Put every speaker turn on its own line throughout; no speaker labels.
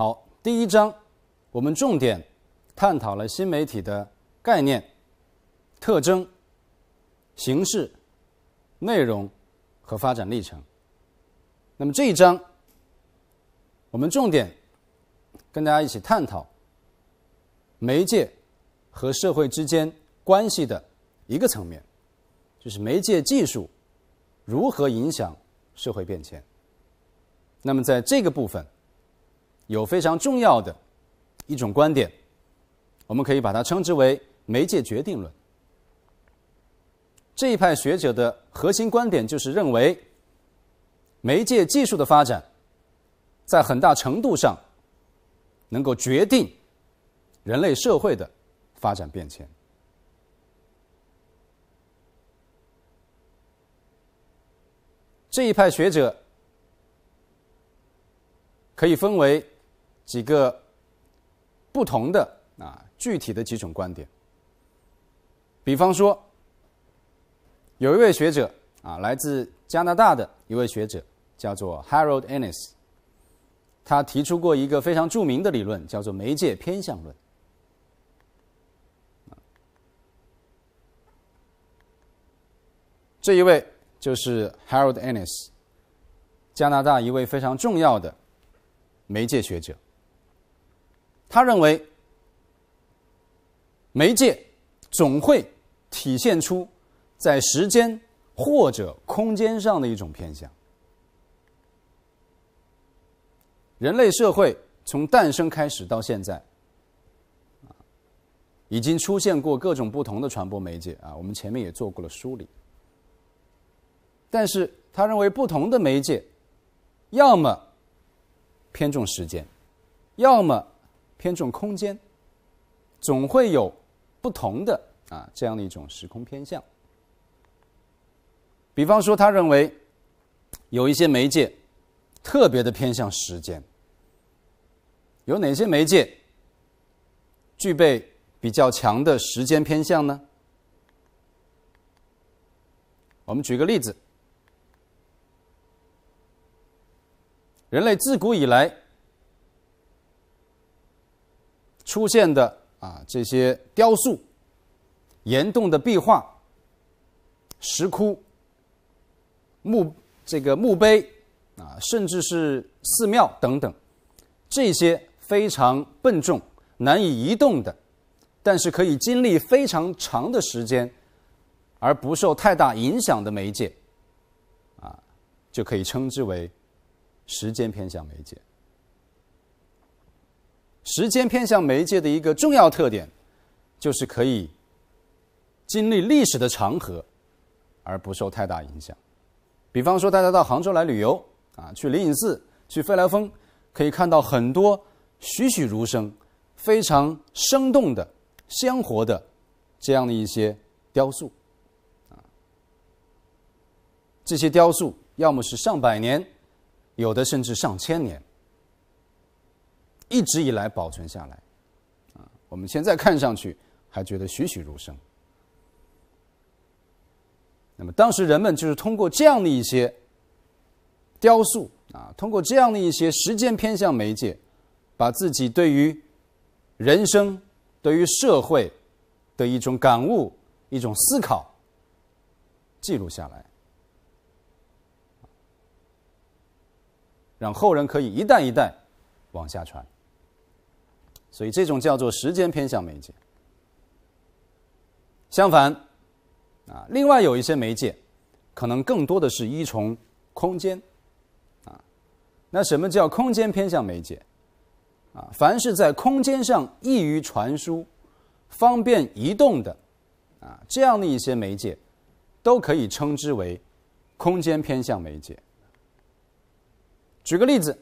好，第一章我们重点探讨了新媒体的概念、特征、形式、内容和发展历程。那么这一章我们重点跟大家一起探讨媒介和社会之间关系的一个层面，就是媒介技术如何影响社会变迁。那么在这个部分。有非常重要的，一种观点，我们可以把它称之为“媒介决定论”。这一派学者的核心观点就是认为，媒介技术的发展，在很大程度上，能够决定人类社会的发展变迁。这一派学者可以分为。几个不同的啊具体的几种观点，比方说，有一位学者啊，来自加拿大的一位学者叫做 Harold Ennis，他提出过一个非常著名的理论，叫做媒介偏向论。这一位就是 Harold Ennis，加拿大一位非常重要的媒介学者。他认为，媒介总会体现出在时间或者空间上的一种偏向。人类社会从诞生开始到现在，已经出现过各种不同的传播媒介啊，我们前面也做过了梳理。但是，他认为不同的媒介，要么偏重时间，要么。偏重空间，总会有不同的啊这样的一种时空偏向。比方说，他认为有一些媒介特别的偏向时间，有哪些媒介具备比较强的时间偏向呢？我们举个例子，人类自古以来。出现的啊这些雕塑、岩洞的壁画、石窟、墓这个墓碑啊，甚至是寺庙等等，这些非常笨重、难以移动的，但是可以经历非常长的时间而不受太大影响的媒介，啊，就可以称之为时间偏向媒介。时间偏向媒介的一个重要特点，就是可以经历历史的长河，而不受太大影响。比方说，大家到杭州来旅游啊，去灵隐寺、去飞来峰，可以看到很多栩栩如生、非常生动的、鲜活的这样的一些雕塑。啊，这些雕塑要么是上百年，有的甚至上千年。一直以来保存下来，啊，我们现在看上去还觉得栩栩如生。那么当时人们就是通过这样的一些雕塑啊，通过这样的一些时间偏向媒介，把自己对于人生、对于社会的一种感悟、一种思考记录下来，让后人可以一代一代往下传。所以这种叫做时间偏向媒介。相反，啊，另外有一些媒介，可能更多的是一重空间，啊，那什么叫空间偏向媒介？啊，凡是在空间上易于传输、方便移动的，啊，这样的一些媒介，都可以称之为空间偏向媒介。举个例子，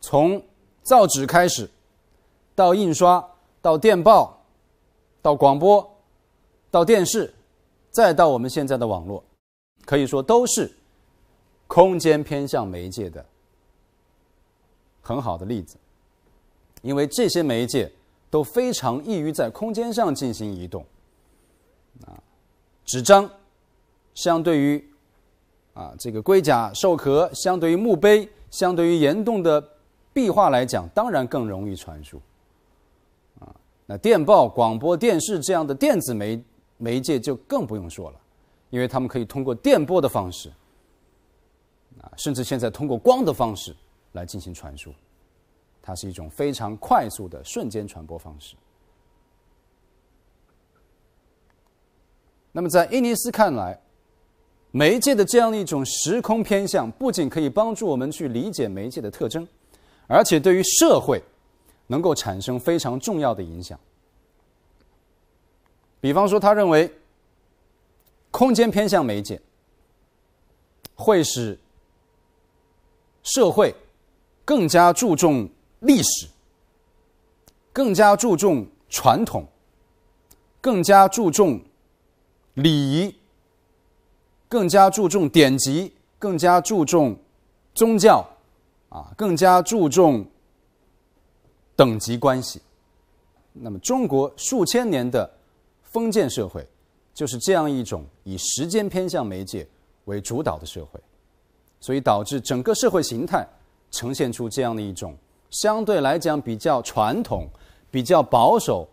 从造纸开始。到印刷，到电报，到广播，到电视，再到我们现在的网络，可以说都是空间偏向媒介的很好的例子。因为这些媒介都非常易于在空间上进行移动。啊，纸张相对于啊这个龟甲兽壳，相对于墓碑，相对于岩洞的壁画来讲，当然更容易传输。那电报、广播电视这样的电子媒媒介就更不用说了，因为他们可以通过电波的方式，啊，甚至现在通过光的方式来进行传输，它是一种非常快速的瞬间传播方式。那么在伊尼斯看来，媒介的这样的一种时空偏向，不仅可以帮助我们去理解媒介的特征，而且对于社会。能够产生非常重要的影响。比方说，他认为空间偏向媒介会使社会更加注重历史，更加注重传统，更加注重礼仪，更加注重典籍，更加注重宗教，啊，更加注重。等级关系，那么中国数千年的封建社会就是这样一种以时间偏向媒介为主导的社会，所以导致整个社会形态呈现出这样的一种相对来讲比较传统、比较保守，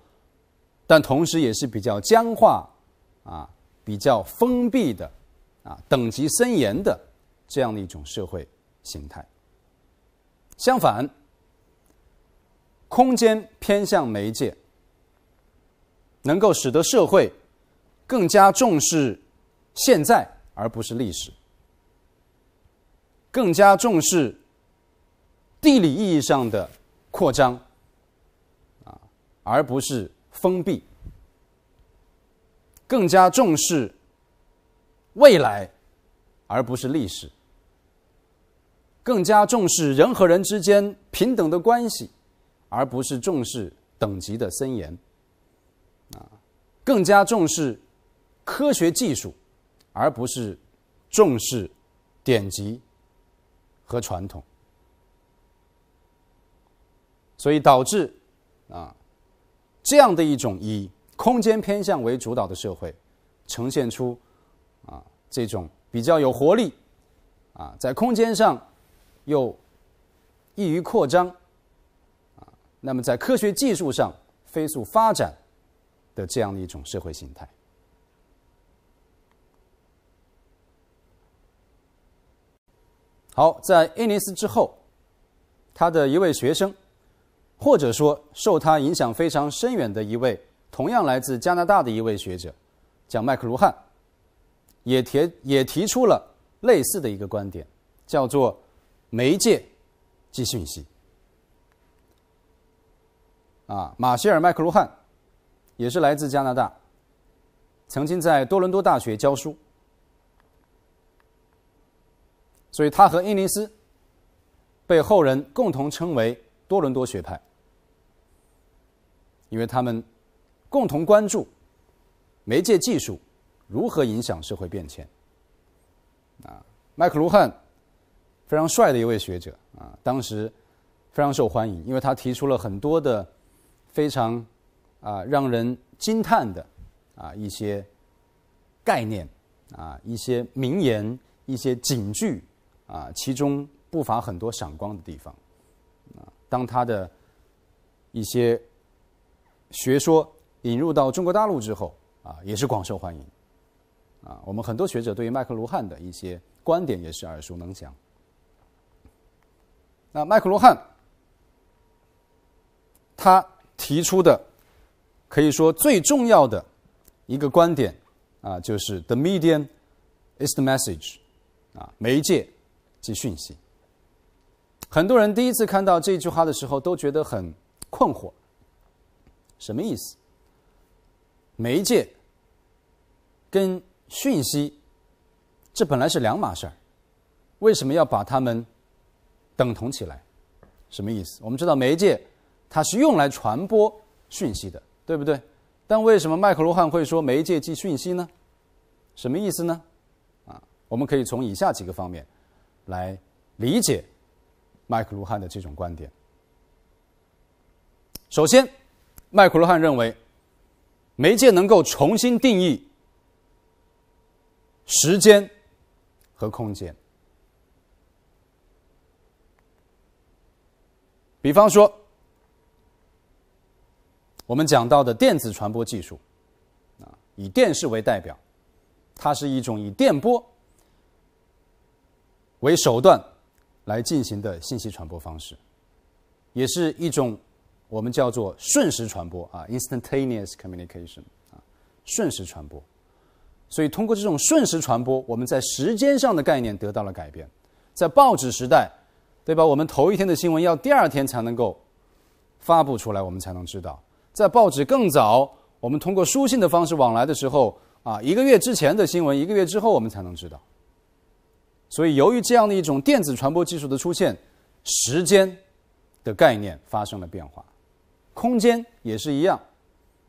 但同时也是比较僵化、啊比较封闭的、啊等级森严的这样的一种社会形态。相反。空间偏向媒介，能够使得社会更加重视现在，而不是历史；更加重视地理意义上的扩张，啊，而不是封闭；更加重视未来，而不是历史；更加重视人和人之间平等的关系。而不是重视等级的森严，啊，更加重视科学技术，而不是重视典籍和传统，所以导致啊这样的一种以空间偏向为主导的社会，呈现出啊这种比较有活力，啊在空间上又易于扩张。那么，在科学技术上飞速发展的这样的一种社会形态。好，在伊尼斯之后，他的一位学生，或者说受他影响非常深远的一位，同样来自加拿大的一位学者，叫麦克卢汉，也提也提出了类似的一个观点，叫做“媒介即信息”。啊，马歇尔·麦克卢汉也是来自加拿大，曾经在多伦多大学教书，所以他和伊尼斯被后人共同称为多伦多学派，因为他们共同关注媒介技术如何影响社会变迁。啊，麦克卢汉非常帅的一位学者啊，当时非常受欢迎，因为他提出了很多的。非常啊，让人惊叹的啊一些概念啊，一些名言，一些警句啊，其中不乏很多闪光的地方。当他的一些学说引入到中国大陆之后啊，也是广受欢迎啊。我们很多学者对于麦克卢汉的一些观点也是耳熟能详。那麦克罗汉他。提出的可以说最重要的一个观点啊，就是 “the medium is the message” 啊，媒介即讯息。很多人第一次看到这句话的时候都觉得很困惑，什么意思？媒介跟讯息这本来是两码事儿，为什么要把它们等同起来？什么意思？我们知道媒介。它是用来传播讯息的，对不对？但为什么麦克罗汉会说媒介即讯息呢？什么意思呢？啊，我们可以从以下几个方面来理解麦克罗汉的这种观点。首先，麦克罗汉认为，媒介能够重新定义时间和空间。比方说。我们讲到的电子传播技术，啊，以电视为代表，它是一种以电波为手段来进行的信息传播方式，也是一种我们叫做瞬时传播啊 （instantaneous communication） 啊，瞬时传播。所以，通过这种瞬时传播，我们在时间上的概念得到了改变。在报纸时代，对吧？我们头一天的新闻要第二天才能够发布出来，我们才能知道。在报纸更早，我们通过书信的方式往来的时候，啊，一个月之前的新闻，一个月之后我们才能知道。所以，由于这样的一种电子传播技术的出现，时间的概念发生了变化，空间也是一样。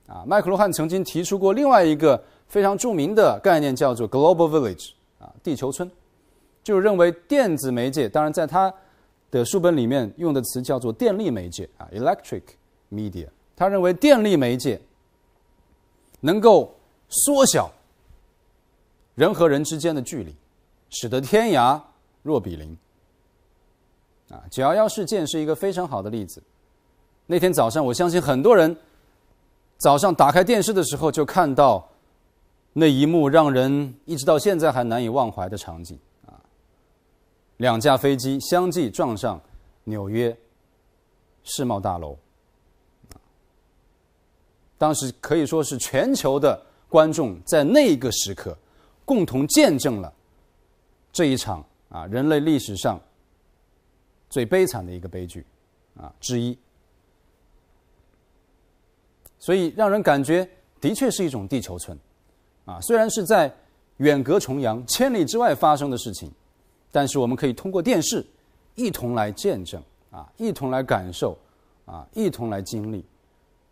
啊，麦克罗汉曾经提出过另外一个非常著名的概念，叫做 “global village” 啊，地球村，就认为电子媒介，当然在他的书本里面用的词叫做“电力媒介”啊，electric media。他认为电力媒介能够缩小人和人之间的距离，使得天涯若比邻。啊，9.11事件是一个非常好的例子。那天早上，我相信很多人早上打开电视的时候就看到那一幕，让人一直到现在还难以忘怀的场景。啊，两架飞机相继撞上纽约世贸大楼。当时可以说是全球的观众在那个时刻，共同见证了这一场啊人类历史上最悲惨的一个悲剧，啊之一。所以让人感觉的确是一种地球村，啊虽然是在远隔重洋、千里之外发生的事情，但是我们可以通过电视一同来见证啊，一同来感受啊，一同来经历。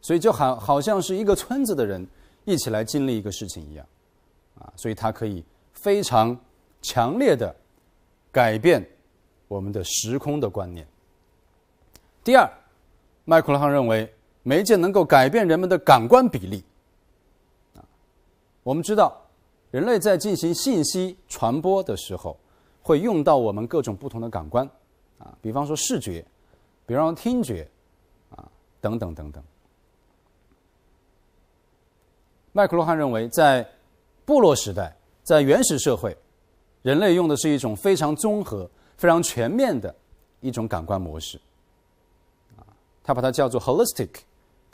所以就好好像是一个村子的人一起来经历一个事情一样，啊，所以他可以非常强烈的改变我们的时空的观念。第二，麦克卢汉认为媒介能够改变人们的感官比例。啊，我们知道人类在进行信息传播的时候会用到我们各种不同的感官，啊，比方说视觉，比方听觉，啊，等等等等。麦克罗汉认为，在部落时代，在原始社会，人类用的是一种非常综合、非常全面的一种感官模式。啊，他把它叫做 holistic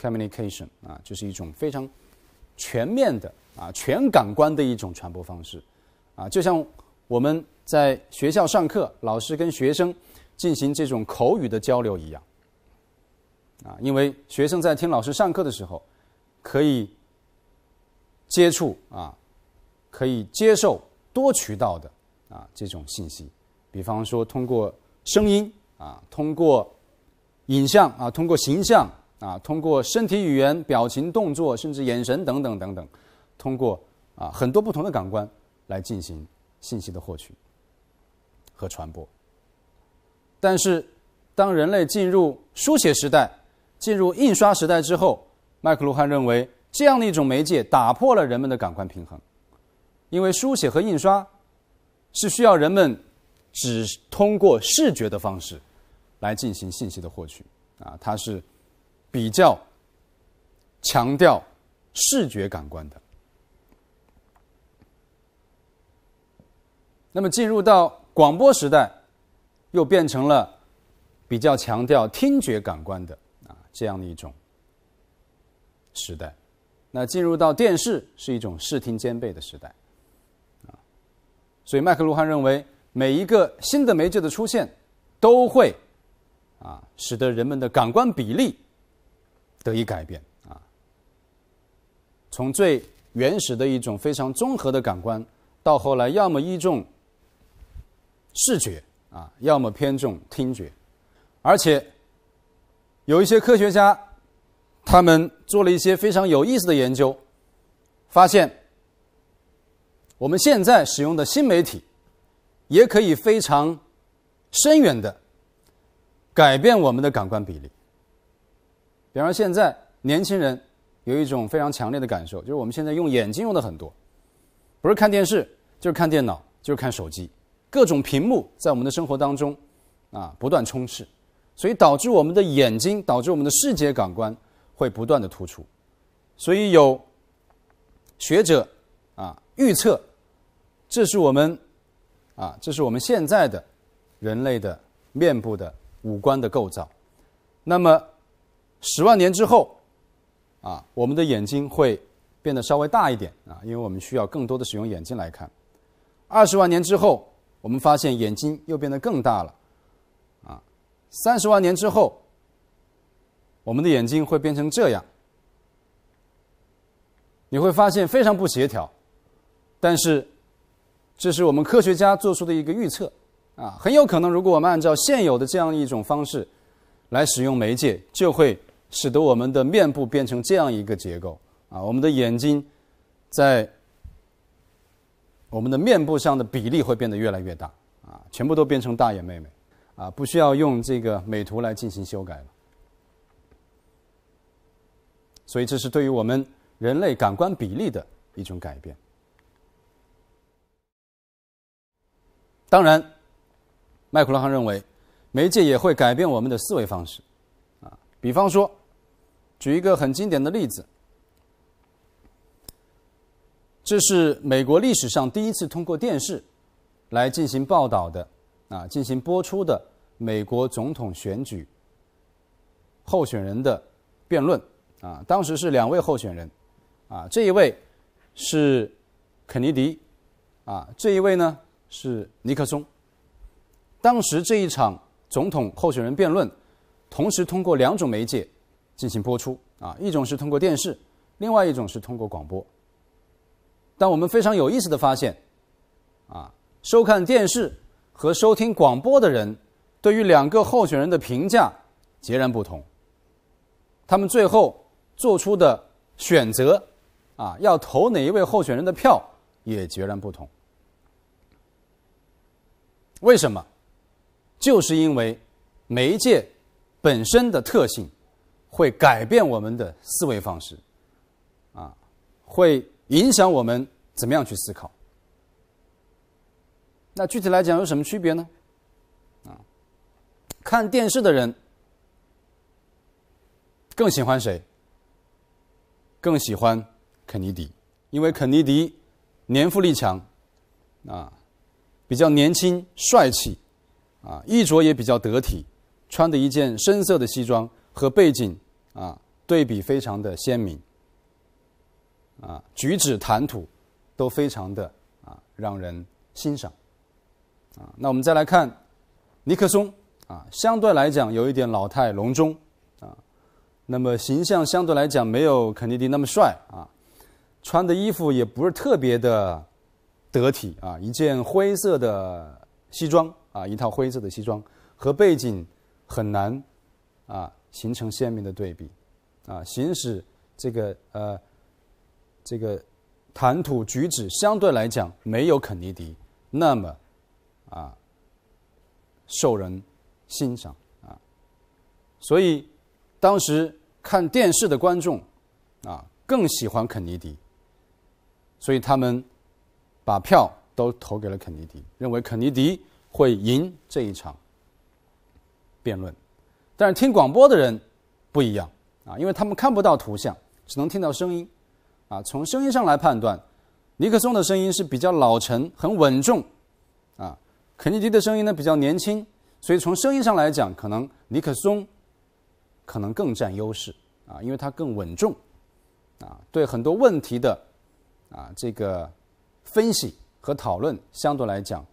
communication 啊，就是一种非常全面的啊全感官的一种传播方式。啊，就像我们在学校上课，老师跟学生进行这种口语的交流一样。啊，因为学生在听老师上课的时候，可以。接触啊，可以接受多渠道的啊这种信息，比方说通过声音啊，通过影像啊，通过形象啊，通过身体语言、表情、动作，甚至眼神等等等等，通过啊很多不同的感官来进行信息的获取和传播。但是，当人类进入书写时代、进入印刷时代之后，麦克卢汉认为。这样的一种媒介打破了人们的感官平衡，因为书写和印刷是需要人们只通过视觉的方式来进行信息的获取，啊，它是比较强调视觉感官的。那么进入到广播时代，又变成了比较强调听觉感官的啊这样的一种时代。那进入到电视是一种视听兼备的时代，啊，所以麦克卢汉认为，每一个新的媒介的出现，都会，啊，使得人们的感官比例，得以改变啊，从最原始的一种非常综合的感官，到后来要么依重视觉啊，要么偏重听觉，而且，有一些科学家。他们做了一些非常有意思的研究，发现我们现在使用的新媒体，也可以非常深远的改变我们的感官比例。比方说，现在年轻人有一种非常强烈的感受，就是我们现在用眼睛用的很多，不是看电视，就是看电脑，就是看手机，各种屏幕在我们的生活当中啊不断充斥，所以导致我们的眼睛，导致我们的视觉感官。会不断的突出，所以有学者啊预测，这是我们啊这是我们现在的人类的面部的五官的构造。那么十万年之后啊，我们的眼睛会变得稍微大一点啊，因为我们需要更多的使用眼睛来看。二十万年之后，我们发现眼睛又变得更大了啊。三十万年之后。我们的眼睛会变成这样，你会发现非常不协调。但是，这是我们科学家做出的一个预测啊，很有可能，如果我们按照现有的这样一种方式来使用媒介，就会使得我们的面部变成这样一个结构啊。我们的眼睛在我们的面部上的比例会变得越来越大啊，全部都变成大眼妹妹啊，不需要用这个美图来进行修改了。所以，这是对于我们人类感官比例的一种改变。当然，麦克罗汉认为，媒介也会改变我们的思维方式。啊，比方说，举一个很经典的例子，这是美国历史上第一次通过电视来进行报道的，啊，进行播出的美国总统选举候选人的辩论。啊，当时是两位候选人，啊，这一位是肯尼迪，啊，这一位呢是尼克松。当时这一场总统候选人辩论，同时通过两种媒介进行播出，啊，一种是通过电视，另外一种是通过广播。但我们非常有意思的发现，啊，收看电视和收听广播的人，对于两个候选人的评价截然不同，他们最后。做出的选择，啊，要投哪一位候选人的票也截然不同。为什么？就是因为媒介本身的特性会改变我们的思维方式，啊，会影响我们怎么样去思考。那具体来讲有什么区别呢？啊，看电视的人更喜欢谁？更喜欢肯尼迪，因为肯尼迪年富力强，啊，比较年轻帅气，啊，衣着也比较得体，穿的一件深色的西装和背景啊对比非常的鲜明，啊，举止谈吐都非常的啊让人欣赏，啊，那我们再来看尼克松，啊，相对来讲有一点老态龙钟。那么形象相对来讲没有肯尼迪那么帅啊，穿的衣服也不是特别的得体啊，一件灰色的西装啊，一套灰色的西装和背景很难啊形成鲜明的对比啊，行使这个呃这个谈吐举止相对来讲没有肯尼迪那么啊受人欣赏啊，所以。当时看电视的观众啊，更喜欢肯尼迪，所以他们把票都投给了肯尼迪，认为肯尼迪会赢这一场辩论。但是听广播的人不一样啊，因为他们看不到图像，只能听到声音啊。从声音上来判断，尼克松的声音是比较老成、很稳重啊，肯尼迪的声音呢比较年轻，所以从声音上来讲，可能尼克松。可能更占优势啊，因为它更稳重啊，对很多问题的啊这个分析和讨论相对来讲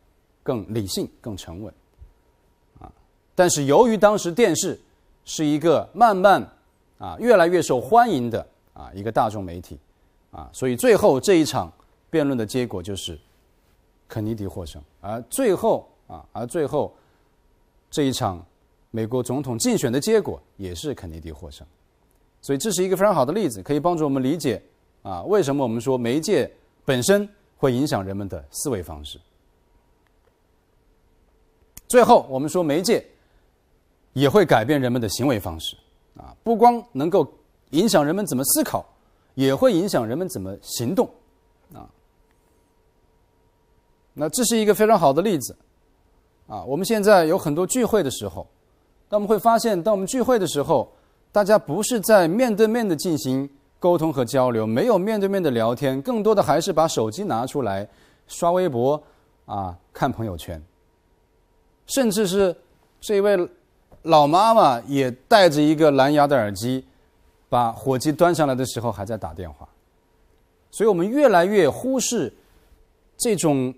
更理性、更沉稳啊。但是由于当时电视是一个慢慢啊越来越受欢迎的啊一个大众媒体啊，所以最后这一场辩论的结果就是肯尼迪获胜，而最后啊而最后这一场。美国总统竞选的结果也是肯尼迪获胜，所以这是一个非常好的例子，可以帮助我们理解啊为什么我们说媒介本身会影响人们的思维方式。最后，我们说媒介也会改变人们的行为方式，啊，不光能够影响人们怎么思考，也会影响人们怎么行动，啊，那这是一个非常好的例子，啊，我们现在有很多聚会的时候。那我们会发现，当我们聚会的时候，大家不是在面对面的进行沟通和交流，没有面对面的聊天，更多的还是把手机拿出来刷微博啊、看朋友圈，甚至是这位老妈妈也带着一个蓝牙的耳机，把火机端上来的时候还在打电话，所以我们越来越忽视这种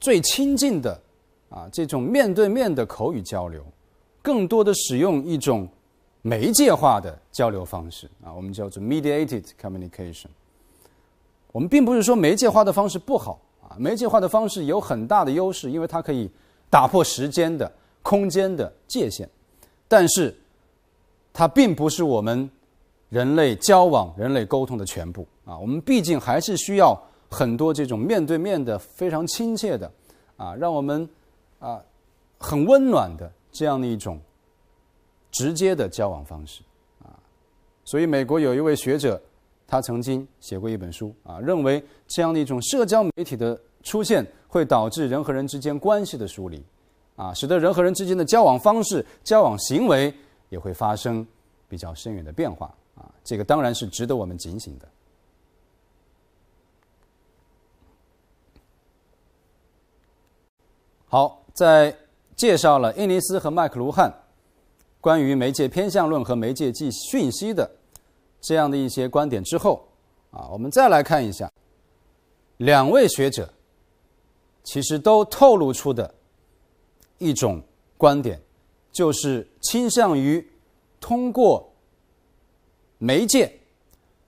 最亲近的啊这种面对面的口语交流。更多的使用一种媒介化的交流方式啊，我们叫做 mediated communication。我们并不是说媒介化的方式不好啊，媒介化的方式有很大的优势，因为它可以打破时间的空间的界限。但是，它并不是我们人类交往、人类沟通的全部啊。我们毕竟还是需要很多这种面对面的、非常亲切的啊，让我们啊很温暖的。这样的一种直接的交往方式，啊，所以美国有一位学者，他曾经写过一本书，啊，认为这样的一种社交媒体的出现会导致人和人之间关系的疏离，啊，使得人和人之间的交往方式、交往行为也会发生比较深远的变化，啊，这个当然是值得我们警醒的。好，在。介绍了伊尼斯和麦克卢汉关于媒介偏向论和媒介即讯息的这样的一些观点之后，啊，我们再来看一下两位学者其实都透露出的一种观点，就是倾向于通过媒介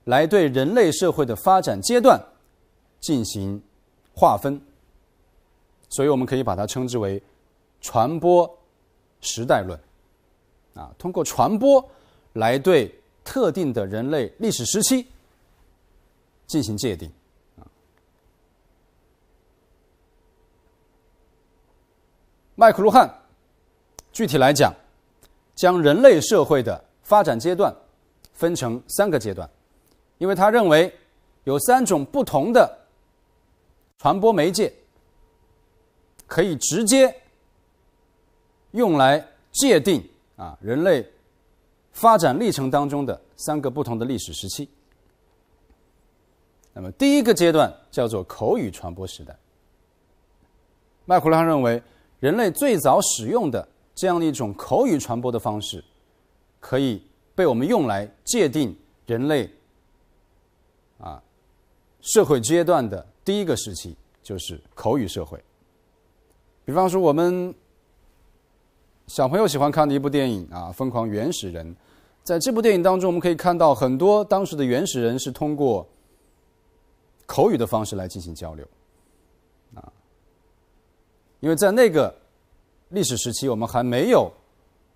来对人类社会的发展阶段进行划分，所以我们可以把它称之为。传播时代论啊，通过传播来对特定的人类历史时期进行界定。麦克卢汉具体来讲，将人类社会的发展阶段分成三个阶段，因为他认为有三种不同的传播媒介可以直接。用来界定啊人类发展历程当中的三个不同的历史时期。那么第一个阶段叫做口语传播时代。麦克拉认为，人类最早使用的这样的一种口语传播的方式，可以被我们用来界定人类啊社会阶段的第一个时期，就是口语社会。比方说我们。小朋友喜欢看的一部电影啊，《疯狂原始人》。在这部电影当中，我们可以看到很多当时的原始人是通过口语的方式来进行交流，啊，因为在那个历史时期，我们还没有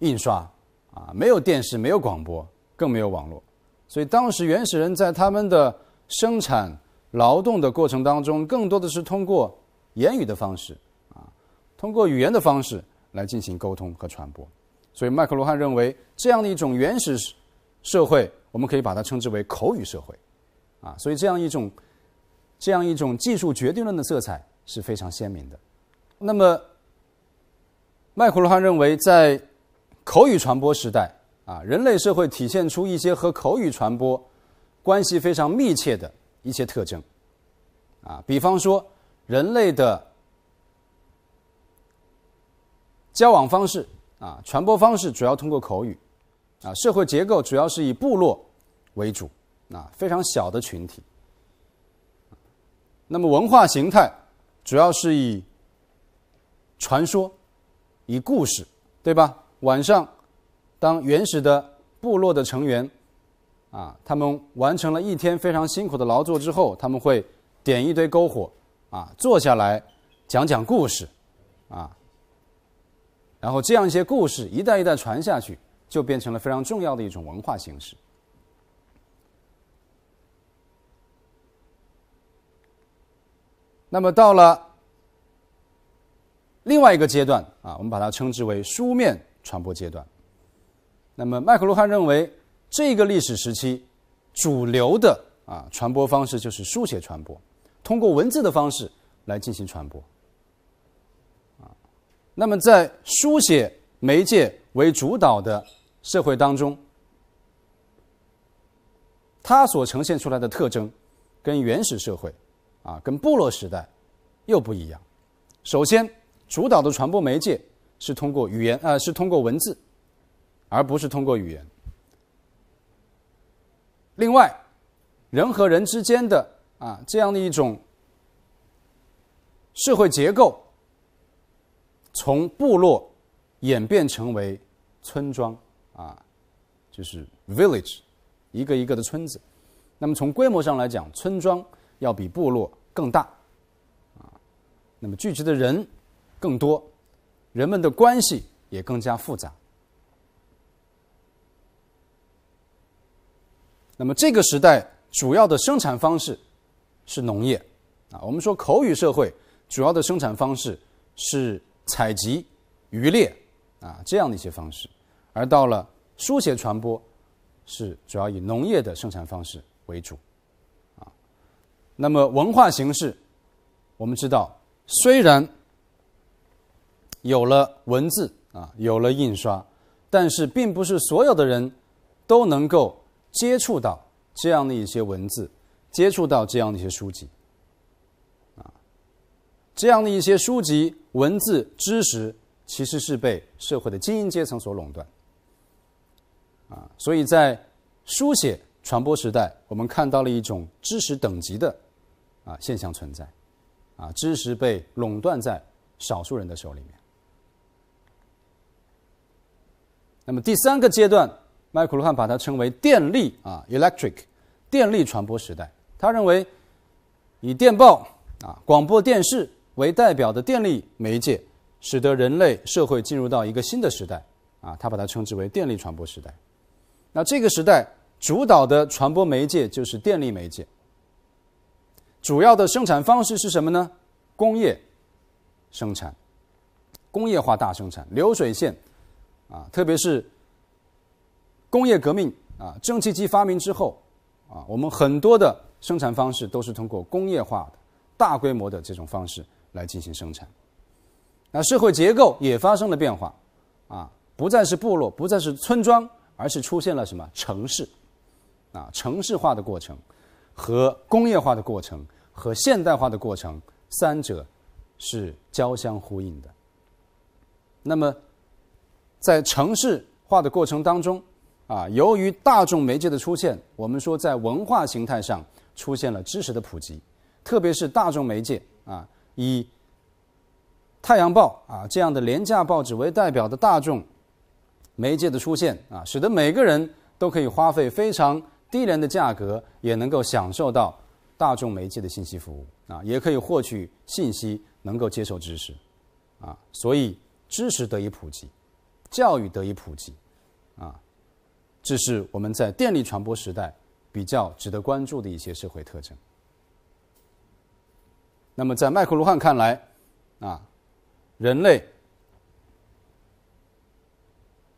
印刷啊，没有电视，没有广播，更没有网络，所以当时原始人在他们的生产劳动的过程当中，更多的是通过言语的方式啊，通过语言的方式。来进行沟通和传播，所以麦克罗汉认为这样的一种原始社会，我们可以把它称之为口语社会，啊，所以这样一种，这样一种技术决定论的色彩是非常鲜明的。那么，麦克罗汉认为，在口语传播时代，啊，人类社会体现出一些和口语传播关系非常密切的一些特征，啊，比方说人类的。交往方式啊，传播方式主要通过口语，啊，社会结构主要是以部落为主，啊，非常小的群体。那么文化形态主要是以传说、以故事，对吧？晚上，当原始的部落的成员啊，他们完成了一天非常辛苦的劳作之后，他们会点一堆篝火，啊，坐下来讲讲故事，啊。然后这样一些故事一代一代传下去，就变成了非常重要的一种文化形式。那么到了另外一个阶段啊，我们把它称之为书面传播阶段。那么麦克卢汉认为，这个历史时期主流的啊传播方式就是书写传播，通过文字的方式来进行传播。那么，在书写媒介为主导的社会当中，它所呈现出来的特征，跟原始社会，啊，跟部落时代，又不一样。首先，主导的传播媒介是通过语言，呃，是通过文字，而不是通过语言。另外，人和人之间的啊，这样的一种社会结构。从部落演变成为村庄啊，就是 village，一个一个的村子。那么从规模上来讲，村庄要比部落更大啊。那么聚集的人更多，人们的关系也更加复杂。那么这个时代主要的生产方式是农业啊。我们说口语社会主要的生产方式是。采集、渔猎啊，这样的一些方式；而到了书写传播，是主要以农业的生产方式为主。啊，那么文化形式，我们知道，虽然有了文字啊，有了印刷，但是并不是所有的人都能够接触到这样的一些文字，接触到这样的一些书籍。啊，这样的一些书籍。文字知识其实是被社会的精英阶层所垄断，啊，所以在书写传播时代，我们看到了一种知识等级的啊现象存在，啊，知识被垄断在少数人的手里面。那么第三个阶段，麦克卢汉把它称为电力啊，electric，电力传播时代。他认为以电报啊，广播电视。为代表的电力媒介，使得人类社会进入到一个新的时代，啊，他把它称之为电力传播时代。那这个时代主导的传播媒介就是电力媒介。主要的生产方式是什么呢？工业生产，工业化大生产，流水线，啊，特别是工业革命啊，蒸汽机发明之后，啊，我们很多的生产方式都是通过工业化的、大规模的这种方式。来进行生产，那社会结构也发生了变化，啊，不再是部落，不再是村庄，而是出现了什么城市，啊，城市化的过程和工业化的过程和现代化的过程三者是交相呼应的。那么，在城市化的过程当中，啊，由于大众媒介的出现，我们说在文化形态上出现了知识的普及，特别是大众媒介啊。以《太阳报》啊这样的廉价报纸为代表的大众媒介的出现啊，使得每个人都可以花费非常低廉的价格，也能够享受到大众媒介的信息服务啊，也可以获取信息，能够接受知识啊，所以知识得以普及，教育得以普及啊，这是我们在电力传播时代比较值得关注的一些社会特征。那么，在麦克卢汉看来，啊，人类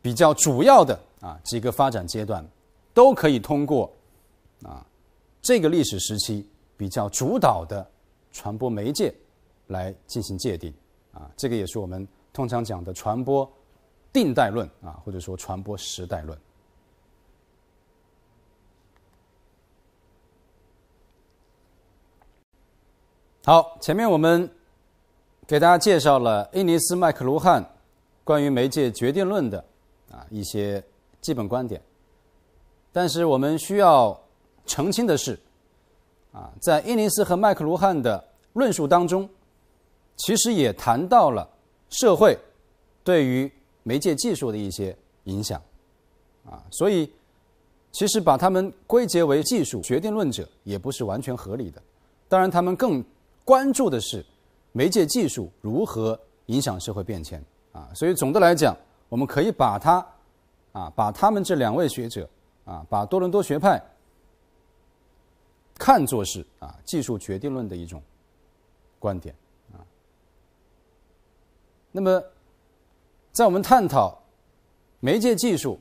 比较主要的啊几个发展阶段，都可以通过啊这个历史时期比较主导的传播媒介来进行界定。啊，这个也是我们通常讲的传播定代论啊，或者说传播时代论。好，前面我们给大家介绍了伊尼斯麦克卢汉关于媒介决定论的啊一些基本观点，但是我们需要澄清的是，啊，在伊尼斯和麦克卢汉的论述当中，其实也谈到了社会对于媒介技术的一些影响，啊，所以其实把他们归结为技术决定论者也不是完全合理的，当然他们更。关注的是，媒介技术如何影响社会变迁啊！所以总的来讲，我们可以把它，啊，把他们这两位学者啊，把多伦多学派看作是啊技术决定论的一种观点啊。那么，在我们探讨媒介技术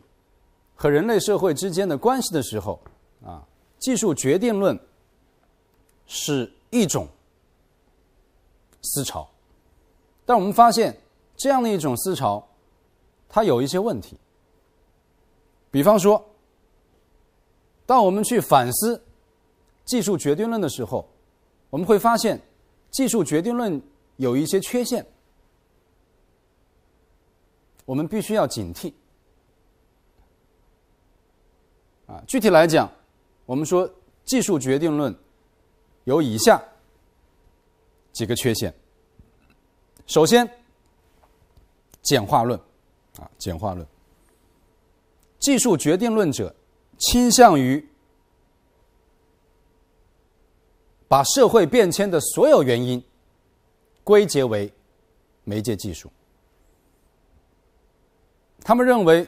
和人类社会之间的关系的时候啊，技术决定论是一种。思潮，但我们发现这样的一种思潮，它有一些问题。比方说，当我们去反思技术决定论的时候，我们会发现技术决定论有一些缺陷，我们必须要警惕。啊，具体来讲，我们说技术决定论有以下。几个缺陷。首先，简化论，啊，简化论，技术决定论者倾向于把社会变迁的所有原因归结为媒介技术。他们认为，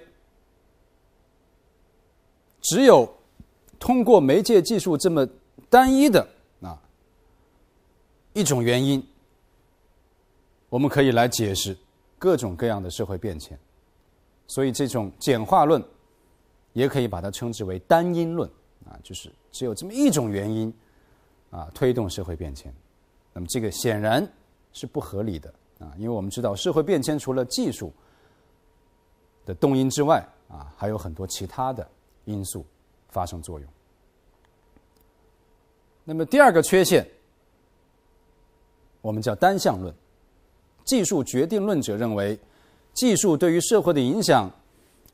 只有通过媒介技术这么单一的。一种原因，我们可以来解释各种各样的社会变迁，所以这种简化论，也可以把它称之为单因论啊，就是只有这么一种原因，啊，推动社会变迁。那么这个显然是不合理的啊，因为我们知道社会变迁除了技术的动因之外啊，还有很多其他的因素发生作用。那么第二个缺陷。我们叫单向论。技术决定论者认为，技术对于社会的影响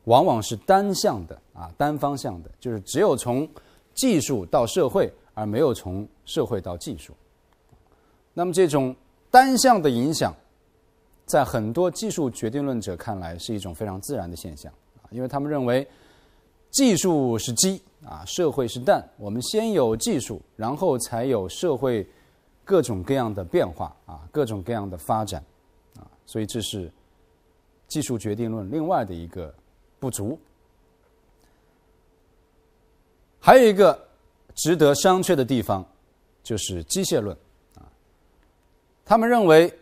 往往是单向的啊，单方向的，就是只有从技术到社会，而没有从社会到技术。那么，这种单向的影响，在很多技术决定论者看来是一种非常自然的现象啊，因为他们认为技术是鸡啊，社会是蛋，我们先有技术，然后才有社会。各种各样的变化啊，各种各样的发展啊，所以这是技术决定论另外的一个不足。还有一个值得商榷的地方就是机械论啊，他们认为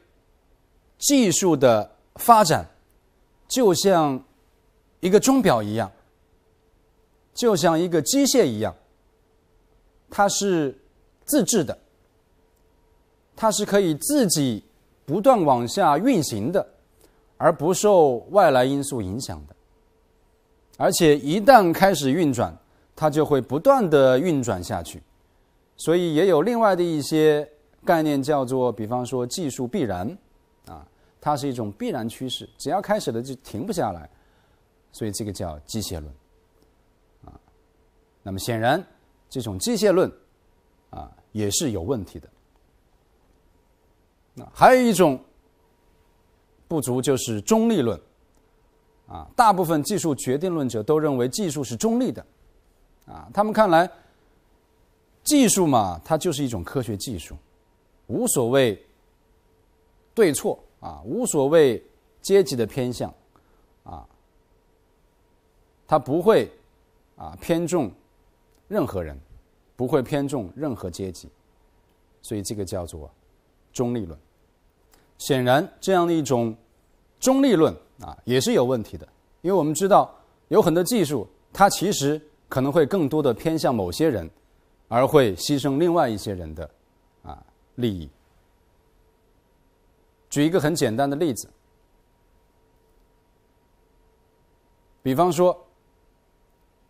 技术的发展就像一个钟表一样，就像一个机械一样，它是自制的。它是可以自己不断往下运行的，而不受外来因素影响的，而且一旦开始运转，它就会不断的运转下去。所以也有另外的一些概念叫做，比方说技术必然，啊，它是一种必然趋势，只要开始了就停不下来，所以这个叫机械论，啊，那么显然这种机械论，啊，也是有问题的。还有一种不足就是中立论啊，大部分技术决定论者都认为技术是中立的啊。他们看来，技术嘛，它就是一种科学技术，无所谓对错啊，无所谓阶级的偏向啊，它不会啊偏重任何人，不会偏重任何阶级，所以这个叫做中立论。显然，这样的一种中立论啊，也是有问题的，因为我们知道有很多技术，它其实可能会更多的偏向某些人，而会牺牲另外一些人的啊利益。举一个很简单的例子，比方说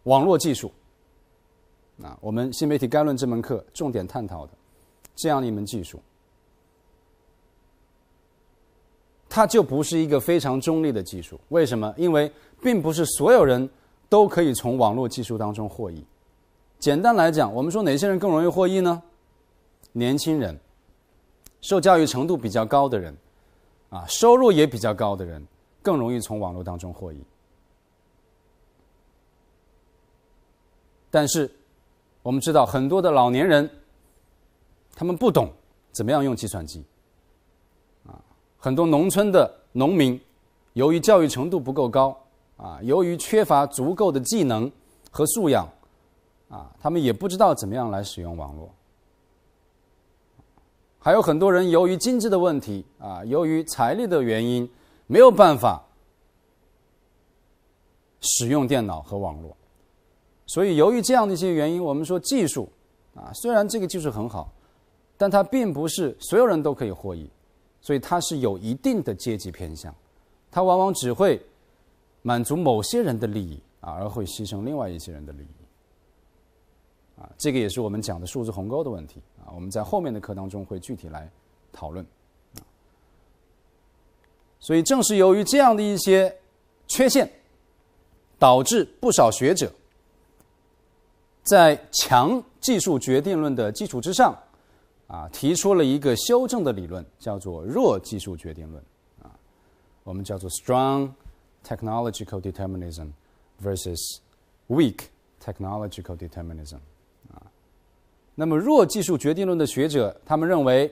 网络技术，啊，我们新媒体概论这门课重点探讨的这样的一门技术。它就不是一个非常中立的技术，为什么？因为并不是所有人都可以从网络技术当中获益。简单来讲，我们说哪些人更容易获益呢？年轻人、受教育程度比较高的人，啊，收入也比较高的人，更容易从网络当中获益。但是，我们知道很多的老年人，他们不懂怎么样用计算机。很多农村的农民，由于教育程度不够高，啊，由于缺乏足够的技能和素养，啊，他们也不知道怎么样来使用网络。还有很多人由于经济的问题，啊，由于财力的原因，没有办法使用电脑和网络。所以，由于这样的一些原因，我们说技术，啊，虽然这个技术很好，但它并不是所有人都可以获益。所以它是有一定的阶级偏向，它往往只会满足某些人的利益啊，而会牺牲另外一些人的利益。啊，这个也是我们讲的数字鸿沟的问题啊。我们在后面的课当中会具体来讨论。所以正是由于这样的一些缺陷，导致不少学者在强技术决定论的基础之上。啊，提出了一个修正的理论，叫做弱技术决定论。啊，我们叫做 strong technological determinism versus weak technological determinism。啊，那么弱技术决定论的学者，他们认为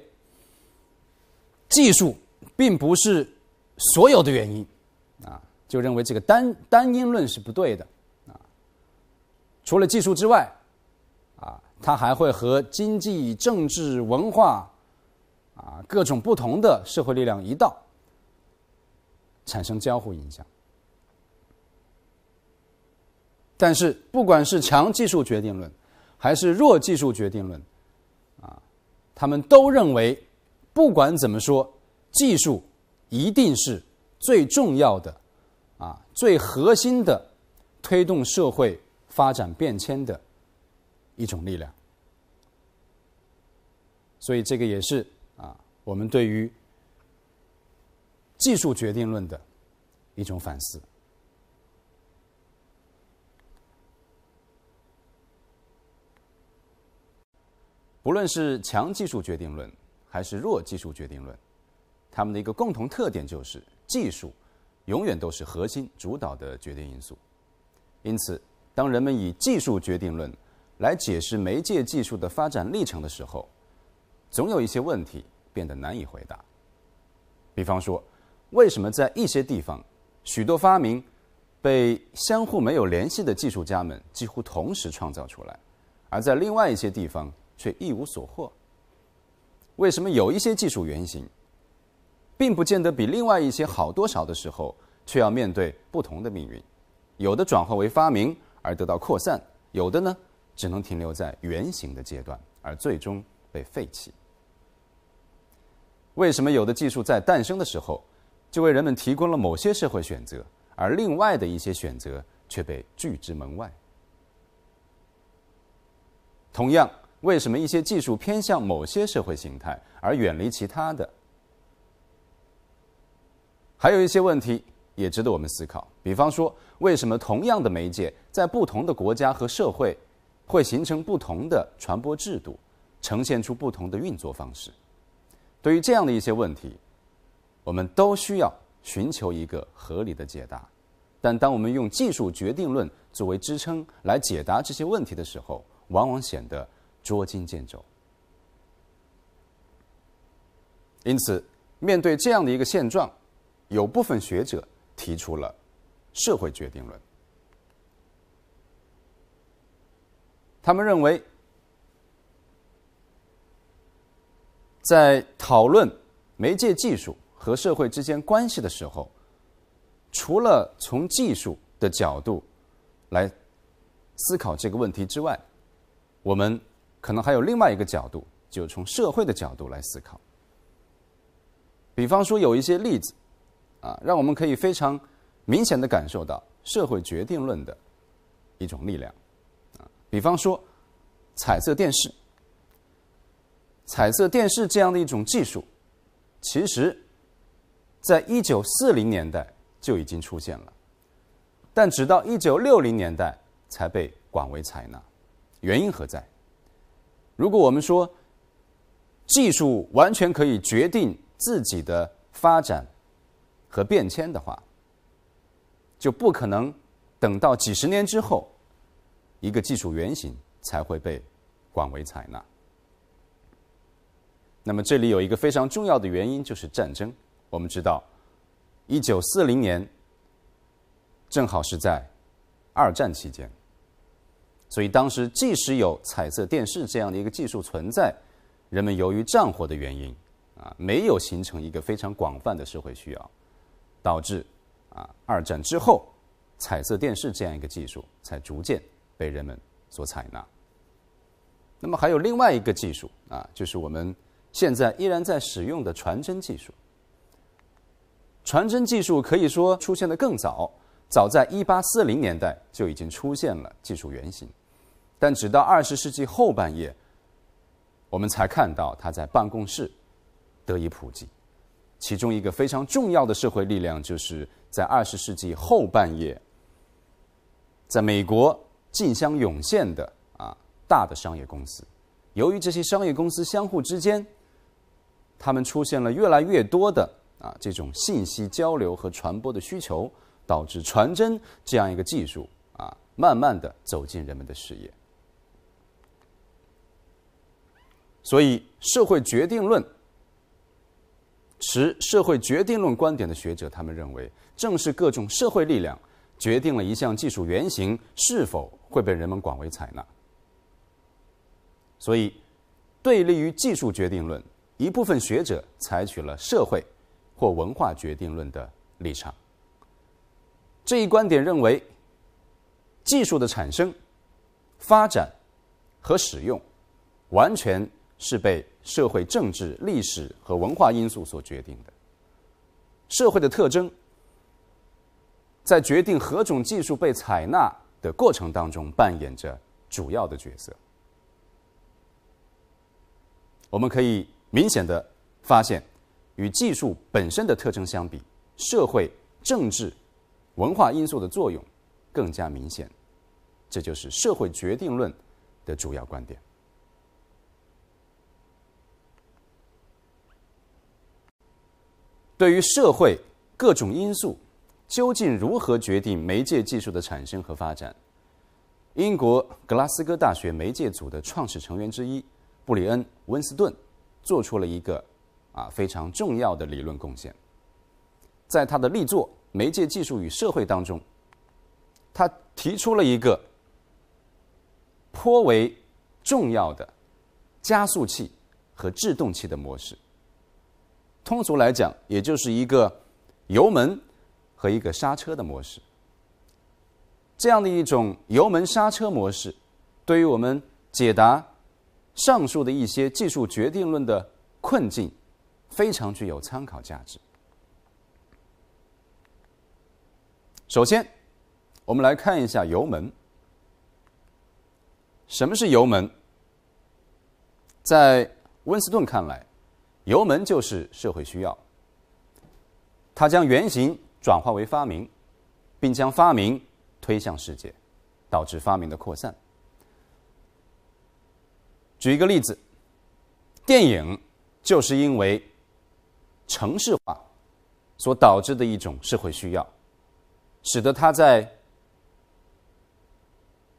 技术并不是所有的原因。啊，就认为这个单单因论是不对的。啊，除了技术之外。它还会和经济、政治、文化，啊，各种不同的社会力量一道产生交互影响。但是，不管是强技术决定论还是弱技术决定论，啊，他们都认为，不管怎么说，技术一定是最重要的，啊，最核心的推动社会发展变迁的。一种力量，所以这个也是啊，我们对于技术决定论的一种反思。不论是强技术决定论还是弱技术决定论，他们的一个共同特点就是，技术永远都是核心主导的决定因素。因此，当人们以技术决定论来解释媒介技术的发展历程的时候，总有一些问题变得难以回答。比方说，为什么在一些地方，许多发明被相互没有联系的技术家们几乎同时创造出来，而在另外一些地方却一无所获？为什么有一些技术原型并不见得比另外一些好多少的时候，却要面对不同的命运？有的转化为发明而得到扩散，有的呢？只能停留在原型的阶段，而最终被废弃。为什么有的技术在诞生的时候就为人们提供了某些社会选择，而另外的一些选择却被拒之门外？同样，为什么一些技术偏向某些社会形态，而远离其他的？还有一些问题也值得我们思考，比方说，为什么同样的媒介在不同的国家和社会？会形成不同的传播制度，呈现出不同的运作方式。对于这样的一些问题，我们都需要寻求一个合理的解答。但当我们用技术决定论作为支撑来解答这些问题的时候，往往显得捉襟见肘。因此，面对这样的一个现状，有部分学者提出了社会决定论。他们认为，在讨论媒介技术和社会之间关系的时候，除了从技术的角度来思考这个问题之外，我们可能还有另外一个角度，就从社会的角度来思考。比方说，有一些例子，啊，让我们可以非常明显的感受到社会决定论的一种力量。比方说，彩色电视，彩色电视这样的一种技术，其实，在一九四零年代就已经出现了，但直到一九六零年代才被广为采纳。原因何在？如果我们说，技术完全可以决定自己的发展和变迁的话，就不可能等到几十年之后。一个技术原型才会被广为采纳。那么，这里有一个非常重要的原因，就是战争。我们知道，一九四零年正好是在二战期间，所以当时即使有彩色电视这样的一个技术存在，人们由于战火的原因啊，没有形成一个非常广泛的社会需要，导致啊，二战之后，彩色电视这样一个技术才逐渐。被人们所采纳。那么还有另外一个技术啊，就是我们现在依然在使用的传真技术。传真技术可以说出现的更早，早在一八四零年代就已经出现了技术原型，但直到二十世纪后半叶，我们才看到它在办公室得以普及。其中一个非常重要的社会力量，就是在二十世纪后半叶，在美国。竞相涌现的啊大的商业公司，由于这些商业公司相互之间，他们出现了越来越多的啊这种信息交流和传播的需求，导致传真这样一个技术啊慢慢的走进人们的视野。所以社会决定论持社会决定论观点的学者，他们认为正是各种社会力量决定了一项技术原型是否。会被人们广为采纳，所以，对立于技术决定论，一部分学者采取了社会或文化决定论的立场。这一观点认为，技术的产生、发展和使用，完全是被社会、政治、历史和文化因素所决定的。社会的特征，在决定何种技术被采纳。的过程当中扮演着主要的角色，我们可以明显的发现，与技术本身的特征相比，社会、政治、文化因素的作用更加明显。这就是社会决定论的主要观点。对于社会各种因素。究竟如何决定媒介技术的产生和发展？英国格拉斯哥大学媒介组的创始成员之一布里恩·温斯顿做出了一个啊非常重要的理论贡献。在他的力作《媒介技术与社会》当中，他提出了一个颇为重要的加速器和制动器的模式。通俗来讲，也就是一个油门。和一个刹车的模式，这样的一种油门刹车模式，对于我们解答上述的一些技术决定论的困境，非常具有参考价值。首先，我们来看一下油门。什么是油门？在温斯顿看来，油门就是社会需要。他将原型。转化为发明，并将发明推向世界，导致发明的扩散。举一个例子，电影就是因为城市化所导致的一种社会需要，使得它在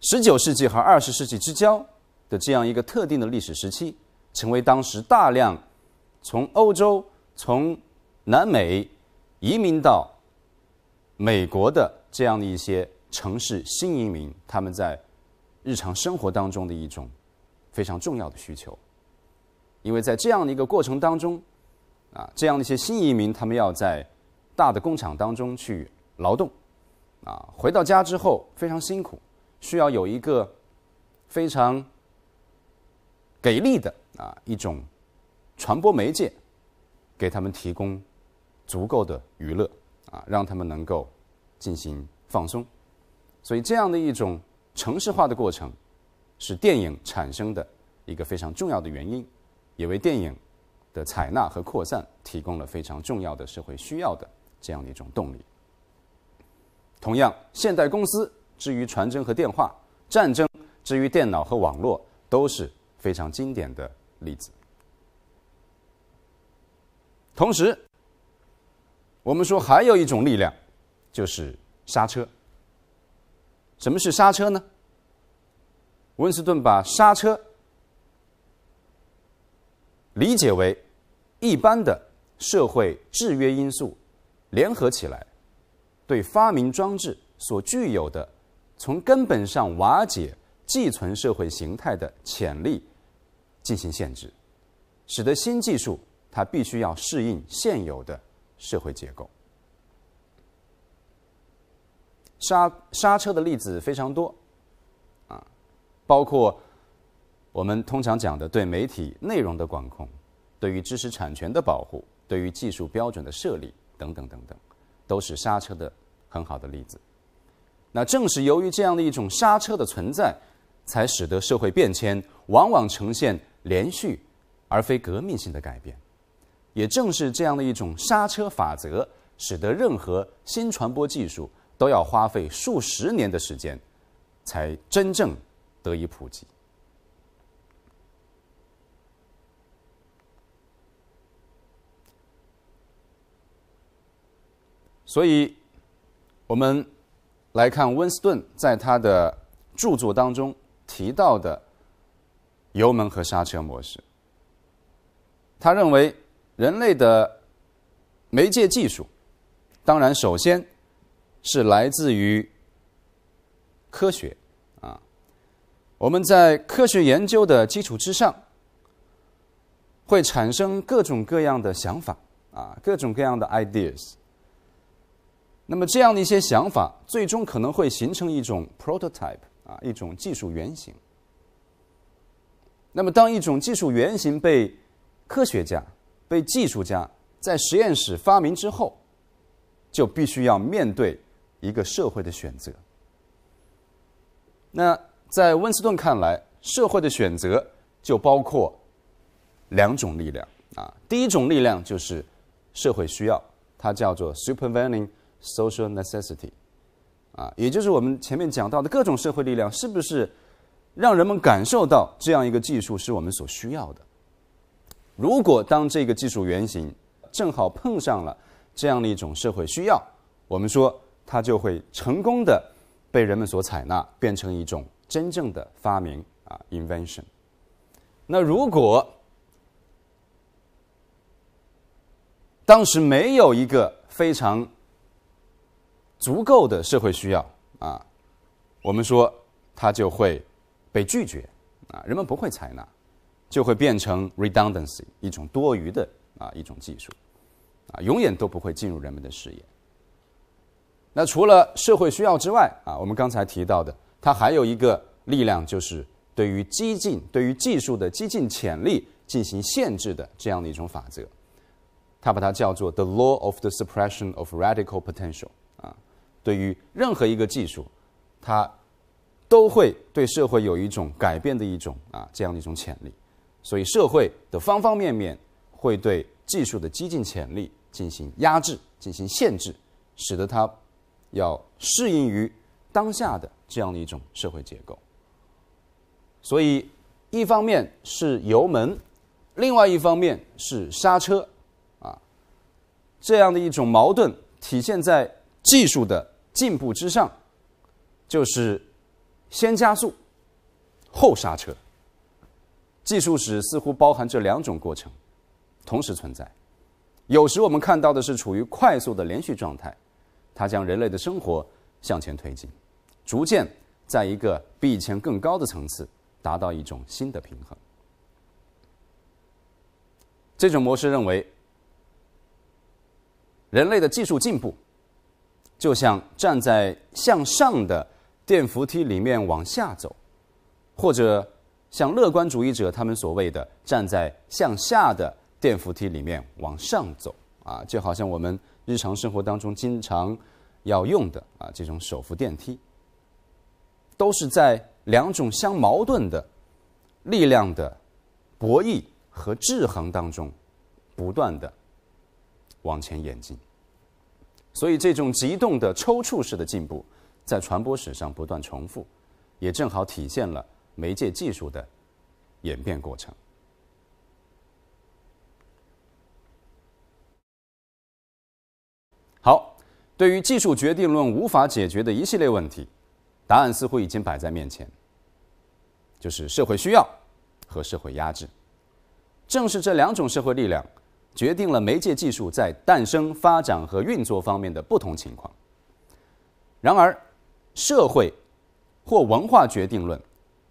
十九世纪和二十世纪之交的这样一个特定的历史时期，成为当时大量从欧洲、从南美移民到。美国的这样的一些城市新移民，他们在日常生活当中的一种非常重要的需求，因为在这样的一个过程当中，啊，这样的一些新移民他们要在大的工厂当中去劳动，啊，回到家之后非常辛苦，需要有一个非常给力的啊一种传播媒介，给他们提供足够的娱乐。啊，让他们能够进行放松，所以这样的一种城市化的过程，是电影产生的一个非常重要的原因，也为电影的采纳和扩散提供了非常重要的社会需要的这样的一种动力。同样，现代公司至于传真和电话，战争至于电脑和网络，都是非常经典的例子。同时。我们说还有一种力量，就是刹车。什么是刹车呢？温斯顿把刹车理解为一般的社会制约因素联合起来，对发明装置所具有的从根本上瓦解寄存社会形态的潜力进行限制，使得新技术它必须要适应现有的。社会结构，刹刹车的例子非常多，啊，包括我们通常讲的对媒体内容的管控，对于知识产权的保护，对于技术标准的设立等等等等，都是刹车的很好的例子。那正是由于这样的一种刹车的存在，才使得社会变迁往往呈现连续而非革命性的改变。也正是这样的一种刹车法则，使得任何新传播技术都要花费数十年的时间，才真正得以普及。所以，我们来看温斯顿在他的著作当中提到的油门和刹车模式，他认为。人类的媒介技术，当然首先是来自于科学啊。我们在科学研究的基础之上，会产生各种各样的想法啊，各种各样的 ideas。那么这样的一些想法，最终可能会形成一种 prototype 啊，一种技术原型。那么当一种技术原型被科学家被技术家在实验室发明之后，就必须要面对一个社会的选择。那在温斯顿看来，社会的选择就包括两种力量啊。第一种力量就是社会需要，它叫做 supervening social necessity，啊，也就是我们前面讲到的各种社会力量，是不是让人们感受到这样一个技术是我们所需要的？如果当这个技术原型正好碰上了这样的一种社会需要，我们说它就会成功的被人们所采纳，变成一种真正的发明啊，invention。那如果当时没有一个非常足够的社会需要啊，我们说它就会被拒绝啊，人们不会采纳。就会变成 redundancy 一种多余的啊一种技术，啊永远都不会进入人们的视野。那除了社会需要之外，啊我们刚才提到的，它还有一个力量，就是对于激进、对于技术的激进潜力进行限制的这样的一种法则。它把它叫做 the law of the suppression of radical potential。啊，对于任何一个技术，它都会对社会有一种改变的一种啊这样的一种潜力。所以社会的方方面面会对技术的激进潜力进行压制、进行限制，使得它要适应于当下的这样的一种社会结构。所以，一方面是油门，另外一方面是刹车，啊，这样的一种矛盾体现在技术的进步之上，就是先加速后刹车。技术史似乎包含这两种过程，同时存在。有时我们看到的是处于快速的连续状态，它将人类的生活向前推进，逐渐在一个比以前更高的层次达到一种新的平衡。这种模式认为，人类的技术进步就像站在向上的电扶梯里面往下走，或者。像乐观主义者，他们所谓的站在向下的电扶梯里面往上走啊，就好像我们日常生活当中经常要用的啊这种手扶电梯，都是在两种相矛盾的力量的博弈和制衡当中不断的往前演进。所以，这种急动的抽搐式的进步，在传播史上不断重复，也正好体现了。媒介技术的演变过程。好，对于技术决定论无法解决的一系列问题，答案似乎已经摆在面前，就是社会需要和社会压制。正是这两种社会力量，决定了媒介技术在诞生、发展和运作方面的不同情况。然而，社会或文化决定论。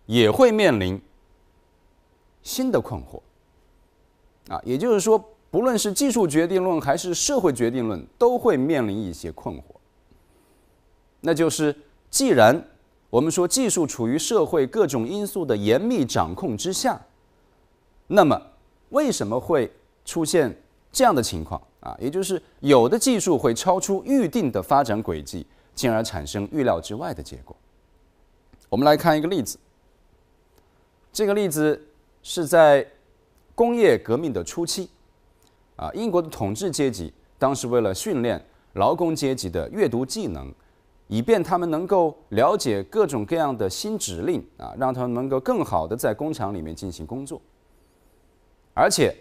也会面临新的困惑啊，也就是说，不论是技术决定论还是社会决定论，都会面临一些困惑。那就是，既然我们说技术处于社会各种因素的严密掌控之下，那么为什么会出现这样的情况啊？也就是，有的技术会超出预定的发展轨迹，进而产生预料之外的结果。我们来看一个例子。这个例子是在工业革命的初期，啊，英国的统治阶级当时为了训练劳工阶级的阅读技能，以便他们能够了解各种各样的新指令，啊，让他们能够更好的在工厂里面进行工作，而且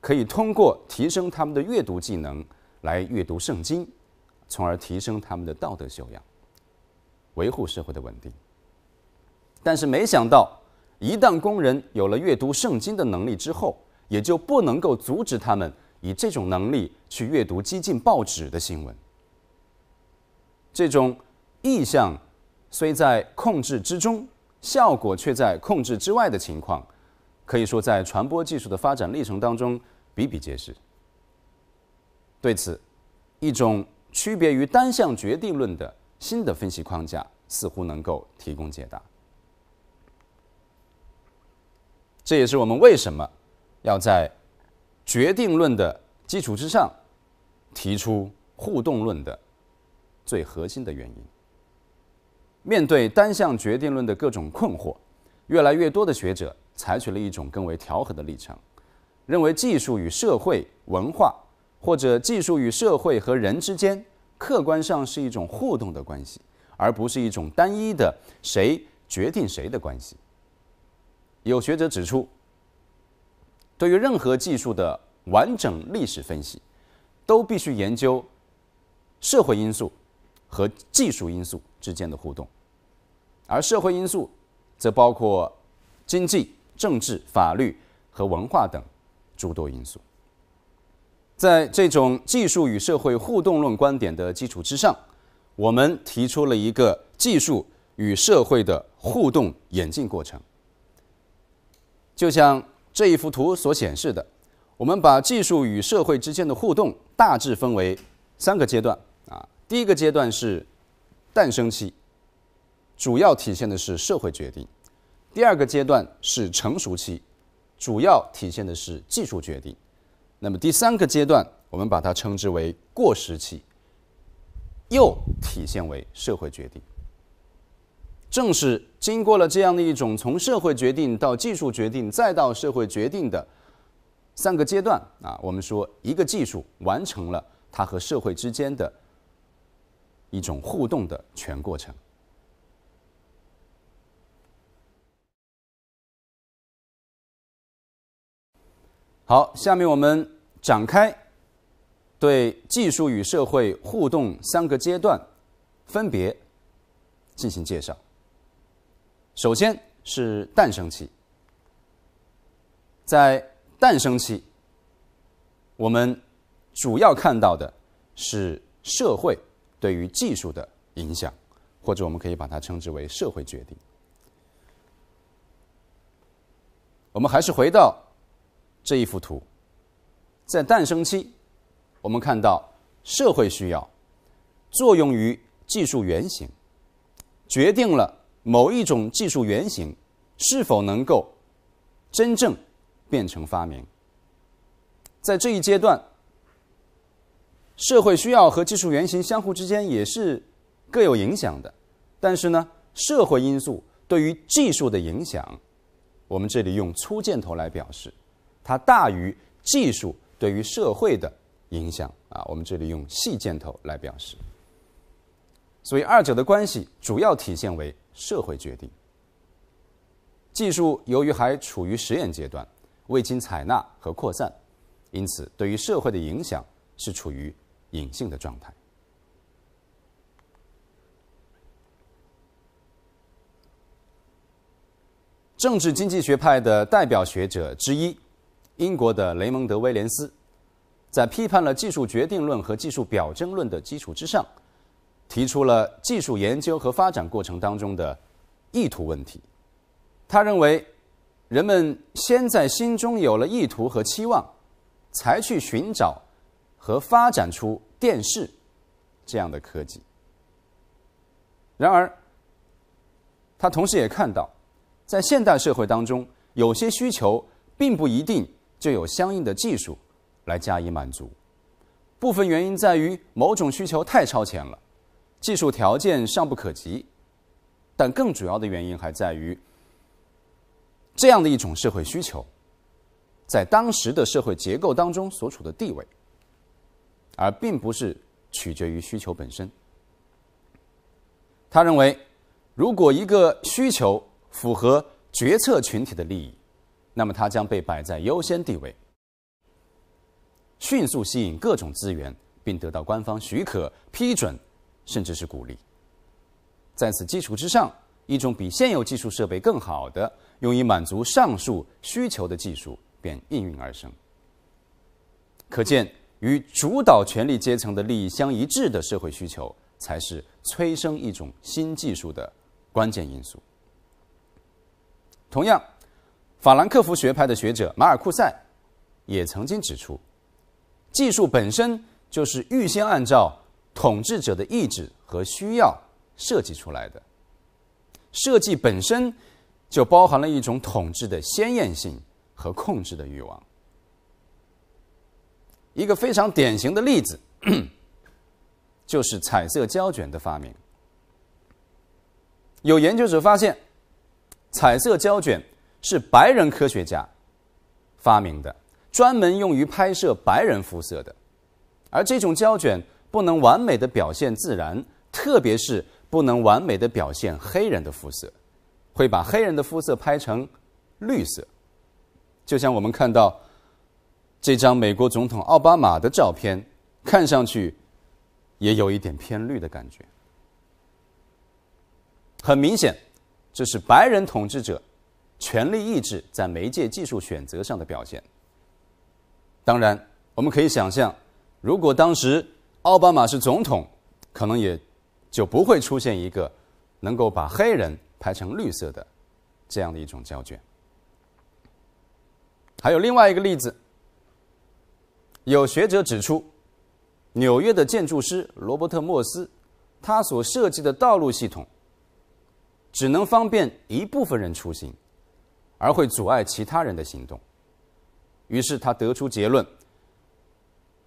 可以通过提升他们的阅读技能来阅读圣经，从而提升他们的道德修养，维护社会的稳定。但是没想到。一旦工人有了阅读圣经的能力之后，也就不能够阻止他们以这种能力去阅读激进报纸的新闻。这种意向虽在控制之中，效果却在控制之外的情况，可以说在传播技术的发展历程当中比比皆是。对此，一种区别于单向决定论的新的分析框架似乎能够提供解答。这也是我们为什么要在决定论的基础之上提出互动论的最核心的原因。面对单向决定论的各种困惑，越来越多的学者采取了一种更为调和的立场，认为技术与社会、文化，或者技术与社会和人之间，客观上是一种互动的关系，而不是一种单一的谁决定谁的关系。有学者指出，对于任何技术的完整历史分析，都必须研究社会因素和技术因素之间的互动，而社会因素则包括经济、政治、法律和文化等诸多因素。在这种技术与社会互动论观点的基础之上，我们提出了一个技术与社会的互动演进过程。就像这一幅图所显示的，我们把技术与社会之间的互动大致分为三个阶段啊。第一个阶段是诞生期，主要体现的是社会决定；第二个阶段是成熟期，主要体现的是技术决定。那么第三个阶段，我们把它称之为过时期，又体现为社会决定。正是经过了这样的一种从社会决定到技术决定再到社会决定的三个阶段啊，我们说一个技术完成了它和社会之间的一种互动的全过程。好，下面我们展开对技术与社会互动三个阶段分别进行介绍。首先是诞生期，在诞生期，我们主要看到的是社会对于技术的影响，或者我们可以把它称之为社会决定。我们还是回到这一幅图，在诞生期，我们看到社会需要作用于技术原型，决定了。某一种技术原型是否能够真正变成发明，在这一阶段，社会需要和技术原型相互之间也是各有影响的。但是呢，社会因素对于技术的影响，我们这里用粗箭头来表示，它大于技术对于社会的影响啊。我们这里用细箭头来表示，所以二者的关系主要体现为。社会决定技术，由于还处于实验阶段，未经采纳和扩散，因此对于社会的影响是处于隐性的状态。政治经济学派的代表学者之一，英国的雷蒙德·威廉斯，在批判了技术决定论和技术表征论的基础之上。提出了技术研究和发展过程当中的意图问题。他认为，人们先在心中有了意图和期望，才去寻找和发展出电视这样的科技。然而，他同时也看到，在现代社会当中，有些需求并不一定就有相应的技术来加以满足。部分原因在于，某种需求太超前了。技术条件尚不可及，但更主要的原因还在于，这样的一种社会需求，在当时的社会结构当中所处的地位，而并不是取决于需求本身。他认为，如果一个需求符合决策群体的利益，那么它将被摆在优先地位，迅速吸引各种资源，并得到官方许可批准。甚至是鼓励，在此基础之上，一种比现有技术设备更好的、用于满足上述需求的技术便应运而生。可见，与主导权力阶层的利益相一致的社会需求，才是催生一种新技术的关键因素。同样，法兰克福学派的学者马尔库塞也曾经指出，技术本身就是预先按照。统治者的意志和需要设计出来的，设计本身就包含了一种统治的鲜艳性和控制的欲望。一个非常典型的例子，就是彩色胶卷的发明。有研究者发现，彩色胶卷是白人科学家发明的，专门用于拍摄白人肤色的，而这种胶卷。不能完美的表现自然，特别是不能完美的表现黑人的肤色，会把黑人的肤色拍成绿色，就像我们看到这张美国总统奥巴马的照片，看上去也有一点偏绿的感觉。很明显，这是白人统治者权力意志在媒介技术选择上的表现。当然，我们可以想象，如果当时。奥巴马是总统，可能也就不会出现一个能够把黑人拍成绿色的这样的一种胶卷。还有另外一个例子，有学者指出，纽约的建筑师罗伯特·莫斯，他所设计的道路系统只能方便一部分人出行，而会阻碍其他人的行动。于是他得出结论：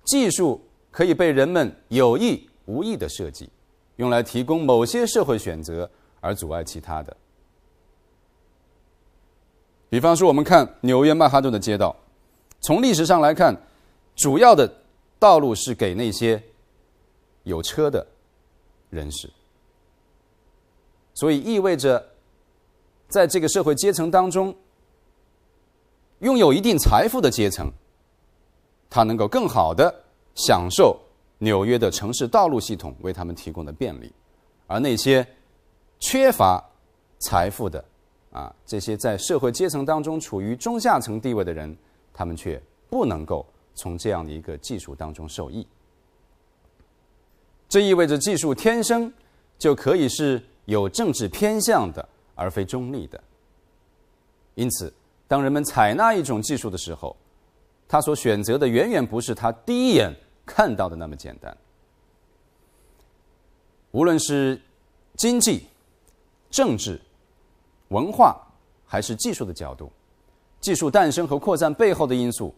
技术。可以被人们有意无意的设计，用来提供某些社会选择，而阻碍其他的。比方说，我们看纽约曼哈顿的街道，从历史上来看，主要的道路是给那些有车的人士，所以意味着，在这个社会阶层当中，拥有一定财富的阶层，他能够更好的。享受纽约的城市道路系统为他们提供的便利，而那些缺乏财富的啊，这些在社会阶层当中处于中下层地位的人，他们却不能够从这样的一个技术当中受益。这意味着技术天生就可以是有政治偏向的，而非中立的。因此，当人们采纳一种技术的时候，他所选择的远远不是他第一眼。看到的那么简单。无论是经济、政治、文化，还是技术的角度，技术诞生和扩散背后的因素，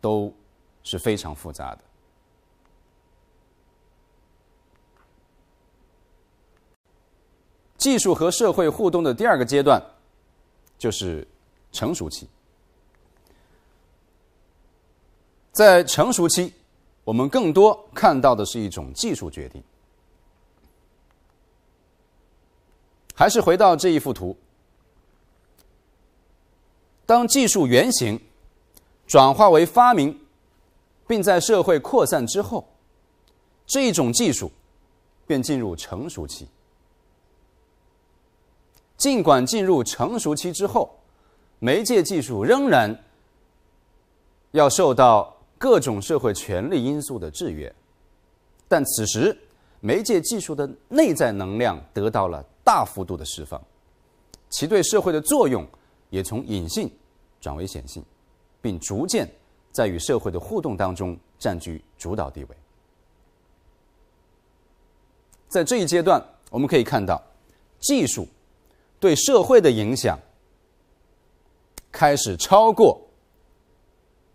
都是非常复杂的。技术和社会互动的第二个阶段，就是成熟期。在成熟期。我们更多看到的是一种技术决定。还是回到这一幅图，当技术原型转化为发明，并在社会扩散之后，这一种技术便进入成熟期。尽管进入成熟期之后，媒介技术仍然要受到。各种社会权利因素的制约，但此时，媒介技术的内在能量得到了大幅度的释放，其对社会的作用也从隐性转为显性，并逐渐在与社会的互动当中占据主导地位。在这一阶段，我们可以看到，技术对社会的影响开始超过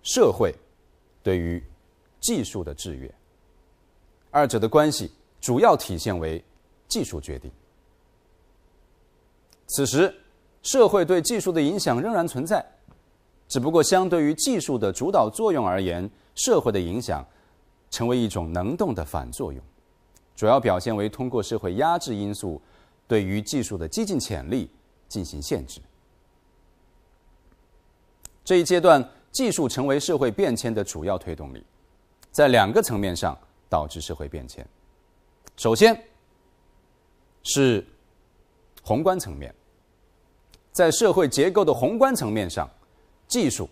社会。对于技术的制约，二者的关系主要体现为技术决定。此时，社会对技术的影响仍然存在，只不过相对于技术的主导作用而言，社会的影响成为一种能动的反作用，主要表现为通过社会压制因素对于技术的激进潜力进行限制。这一阶段。技术成为社会变迁的主要推动力，在两个层面上导致社会变迁。首先，是宏观层面，在社会结构的宏观层面上，技术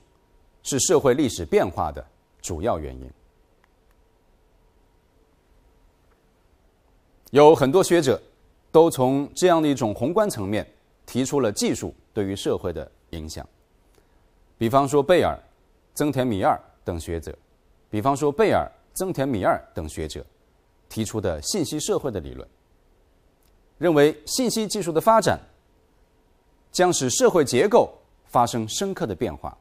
是社会历史变化的主要原因。有很多学者都从这样的一种宏观层面提出了技术对于社会的影响，比方说贝尔。增田米二等学者，比方说贝尔、增田米二等学者提出的信息社会的理论，认为信息技术的发展将使社会结构发生深刻的变化，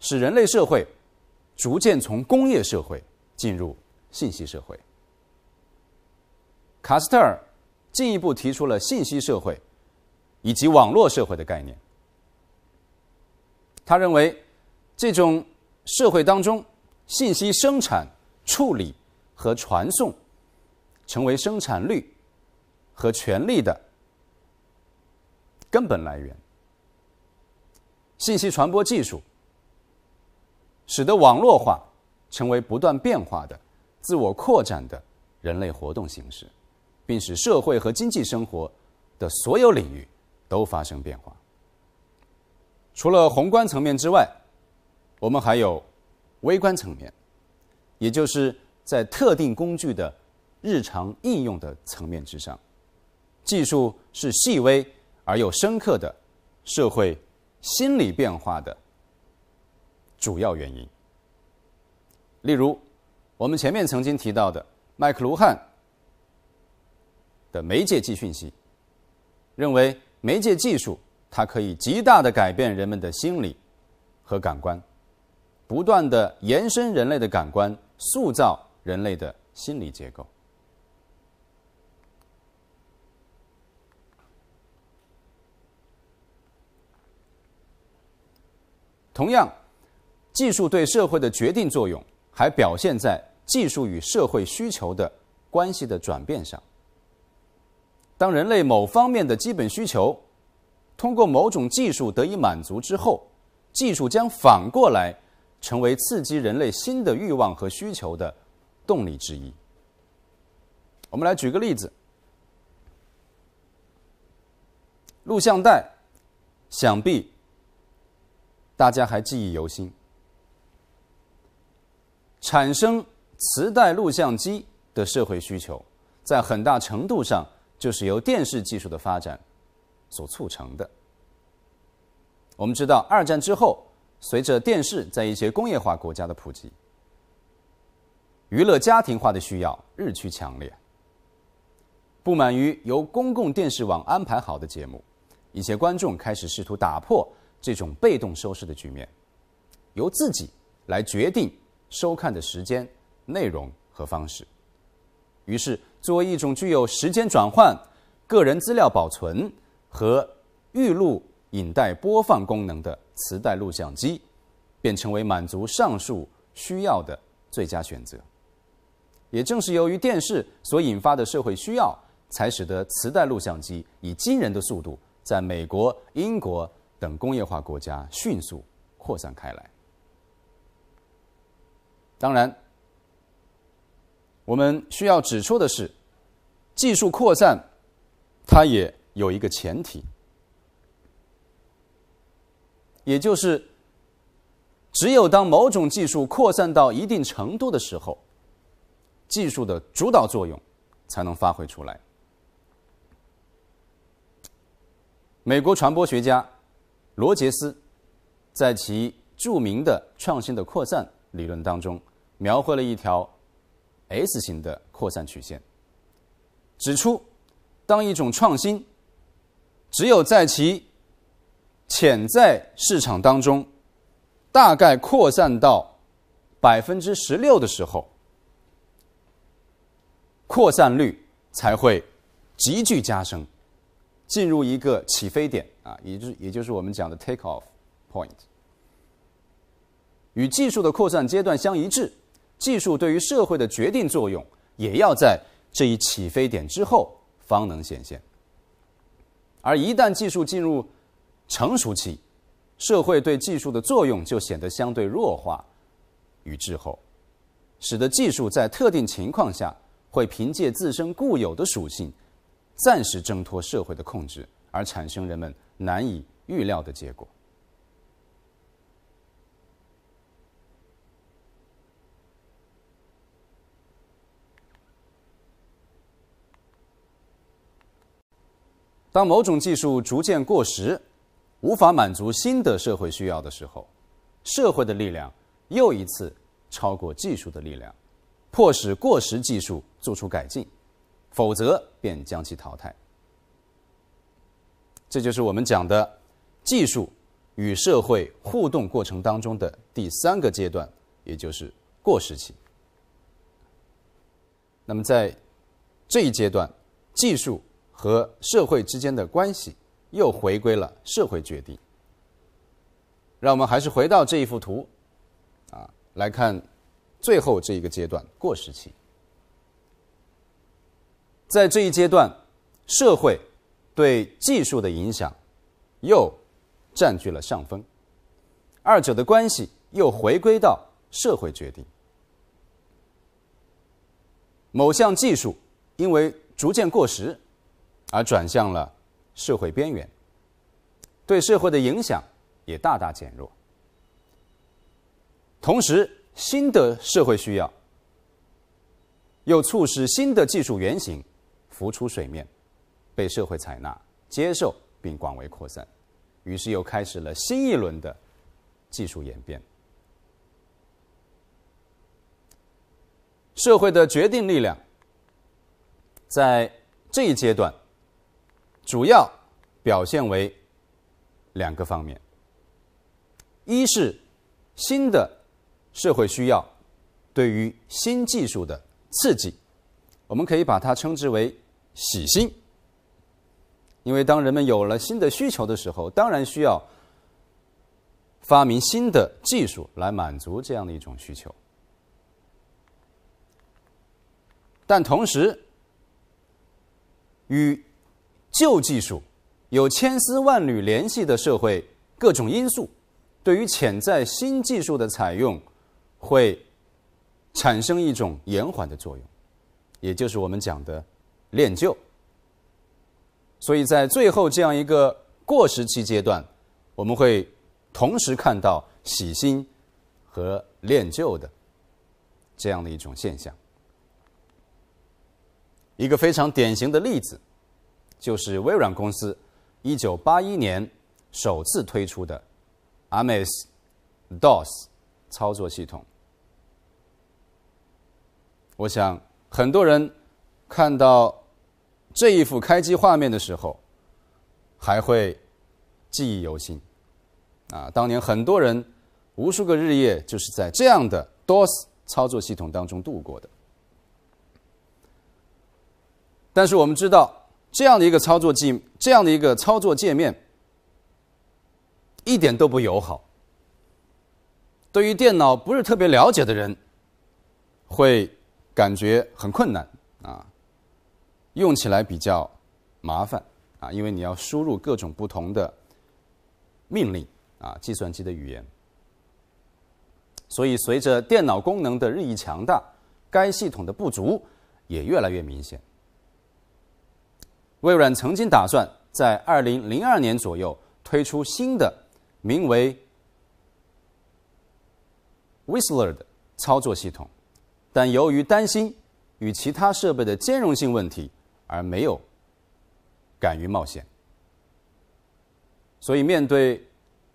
使人类社会逐渐从工业社会进入信息社会。卡斯特尔进一步提出了信息社会以及网络社会的概念，他认为。这种社会当中，信息生产、处理和传送成为生产率和权力的根本来源。信息传播技术使得网络化成为不断变化的、自我扩展的人类活动形式，并使社会和经济生活的所有领域都发生变化。除了宏观层面之外，我们还有微观层面，也就是在特定工具的日常应用的层面之上，技术是细微而又深刻的社会心理变化的主要原因。例如，我们前面曾经提到的麦克卢汉的媒介即讯息，认为媒介技术它可以极大的改变人们的心理和感官。不断的延伸人类的感官，塑造人类的心理结构。同样，技术对社会的决定作用还表现在技术与社会需求的关系的转变上。当人类某方面的基本需求通过某种技术得以满足之后，技术将反过来。成为刺激人类新的欲望和需求的动力之一。我们来举个例子：录像带，想必大家还记忆犹新。产生磁带录像机的社会需求，在很大程度上就是由电视技术的发展所促成的。我们知道，二战之后。随着电视在一些工业化国家的普及，娱乐家庭化的需要日趋强烈。不满于由公共电视网安排好的节目，一些观众开始试图打破这种被动收视的局面，由自己来决定收看的时间、内容和方式。于是，作为一种具有时间转换、个人资料保存和预录影带播放功能的，磁带录像机便成为满足上述需要的最佳选择。也正是由于电视所引发的社会需要，才使得磁带录像机以惊人的速度在美国、英国等工业化国家迅速扩散开来。当然，我们需要指出的是，技术扩散它也有一个前提。也就是，只有当某种技术扩散到一定程度的时候，技术的主导作用才能发挥出来。美国传播学家罗杰斯在其著名的“创新的扩散”理论当中，描绘了一条 S 型的扩散曲线，指出，当一种创新只有在其潜在市场当中，大概扩散到百分之十六的时候，扩散率才会急剧加深，进入一个起飞点啊，也就是也就是我们讲的 take off point。与技术的扩散阶段相一致，技术对于社会的决定作用，也要在这一起飞点之后方能显现。而一旦技术进入，成熟期，社会对技术的作用就显得相对弱化与滞后，使得技术在特定情况下会凭借自身固有的属性，暂时挣脱社会的控制，而产生人们难以预料的结果。当某种技术逐渐过时，无法满足新的社会需要的时候，社会的力量又一次超过技术的力量，迫使过时技术做出改进，否则便将其淘汰。这就是我们讲的技术与社会互动过程当中的第三个阶段，也就是过时期。那么在这一阶段，技术和社会之间的关系。又回归了社会决定。让我们还是回到这一幅图，啊，来看最后这一个阶段过时期。在这一阶段，社会对技术的影响又占据了上风，二者的关系又回归到社会决定。某项技术因为逐渐过时，而转向了。社会边缘，对社会的影响也大大减弱。同时，新的社会需要又促使新的技术原型浮出水面，被社会采纳、接受并广为扩散，于是又开始了新一轮的技术演变。社会的决定力量在这一阶段。主要表现为两个方面：一是新的社会需要对于新技术的刺激，我们可以把它称之为“喜新”，因为当人们有了新的需求的时候，当然需要发明新的技术来满足这样的一种需求。但同时，与旧技术有千丝万缕联系的社会各种因素，对于潜在新技术的采用，会产生一种延缓的作用，也就是我们讲的“恋旧”。所以在最后这样一个过时期阶段，我们会同时看到喜新和恋旧的这样的一种现象。一个非常典型的例子。就是微软公司一九八一年首次推出的 MS DOS 操作系统。我想很多人看到这一幅开机画面的时候，还会记忆犹新。啊，当年很多人无数个日夜就是在这样的 DOS 操作系统当中度过的。但是我们知道。这样的一个操作界，这样的一个操作界面，一点都不友好。对于电脑不是特别了解的人，会感觉很困难啊，用起来比较麻烦啊，因为你要输入各种不同的命令啊，计算机的语言。所以，随着电脑功能的日益强大，该系统的不足也越来越明显。微软曾经打算在2002年左右推出新的名为 w h i s t l e r 的操作系统，但由于担心与其他设备的兼容性问题，而没有敢于冒险。所以，面对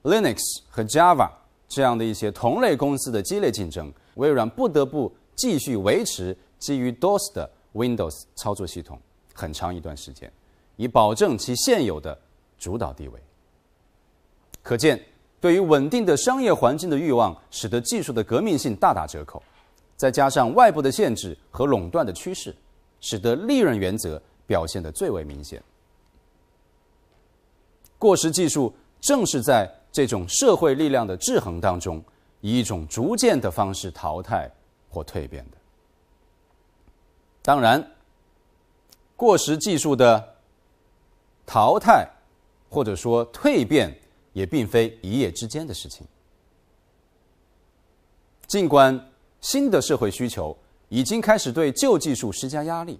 Linux 和 Java 这样的一些同类公司的激烈竞争，微软不得不继续维持基于 DOS 的 Windows 操作系统。很长一段时间，以保证其现有的主导地位。可见，对于稳定的商业环境的欲望，使得技术的革命性大打折扣；再加上外部的限制和垄断的趋势，使得利润原则表现得最为明显。过时技术正是在这种社会力量的制衡当中，以一种逐渐的方式淘汰或蜕变的。当然。过时技术的淘汰，或者说蜕变，也并非一夜之间的事情。尽管新的社会需求已经开始对旧技术施加压力，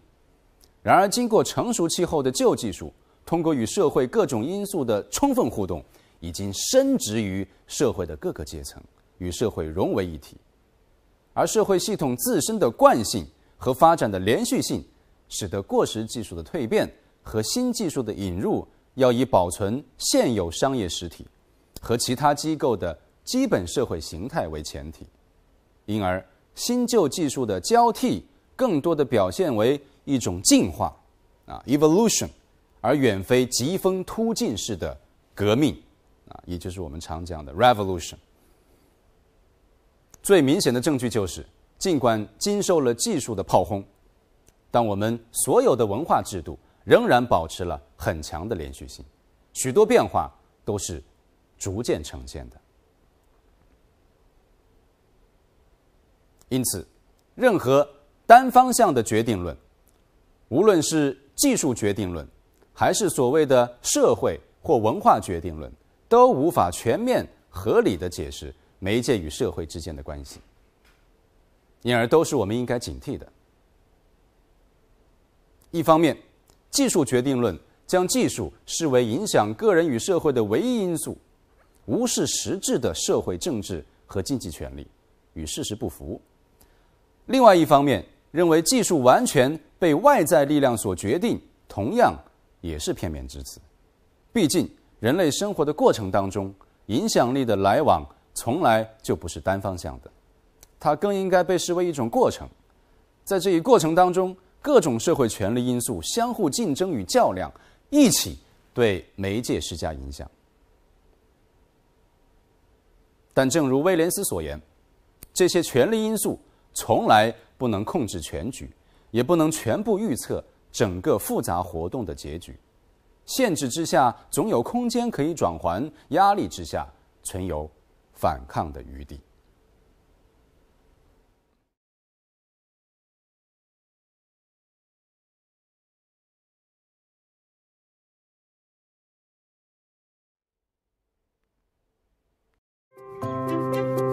然而经过成熟期后的旧技术，通过与社会各种因素的充分互动，已经深植于社会的各个阶层，与社会融为一体。而社会系统自身的惯性和发展的连续性。使得过时技术的蜕变和新技术的引入，要以保存现有商业实体和其他机构的基本社会形态为前提，因而新旧技术的交替更多的表现为一种进化，啊，evolution，而远非疾风突进式的革命，啊，也就是我们常讲的 revolution。最明显的证据就是，尽管经受了技术的炮轰。但我们所有的文化制度仍然保持了很强的连续性，许多变化都是逐渐呈现的。因此，任何单方向的决定论，无论是技术决定论，还是所谓的社会或文化决定论，都无法全面合理的解释媒介与社会之间的关系，因而都是我们应该警惕的。一方面，技术决定论将技术视为影响个人与社会的唯一因素，无视实质的社会政治和经济权利，与事实不符；另外一方面，认为技术完全被外在力量所决定，同样也是片面之词。毕竟，人类生活的过程当中，影响力的来往从来就不是单方向的，它更应该被视为一种过程，在这一过程当中。各种社会权力因素相互竞争与较量，一起对媒介施加影响。但正如威廉斯所言，这些权力因素从来不能控制全局，也不能全部预测整个复杂活动的结局。限制之下总有空间可以转圜，压力之下存有反抗的余地。you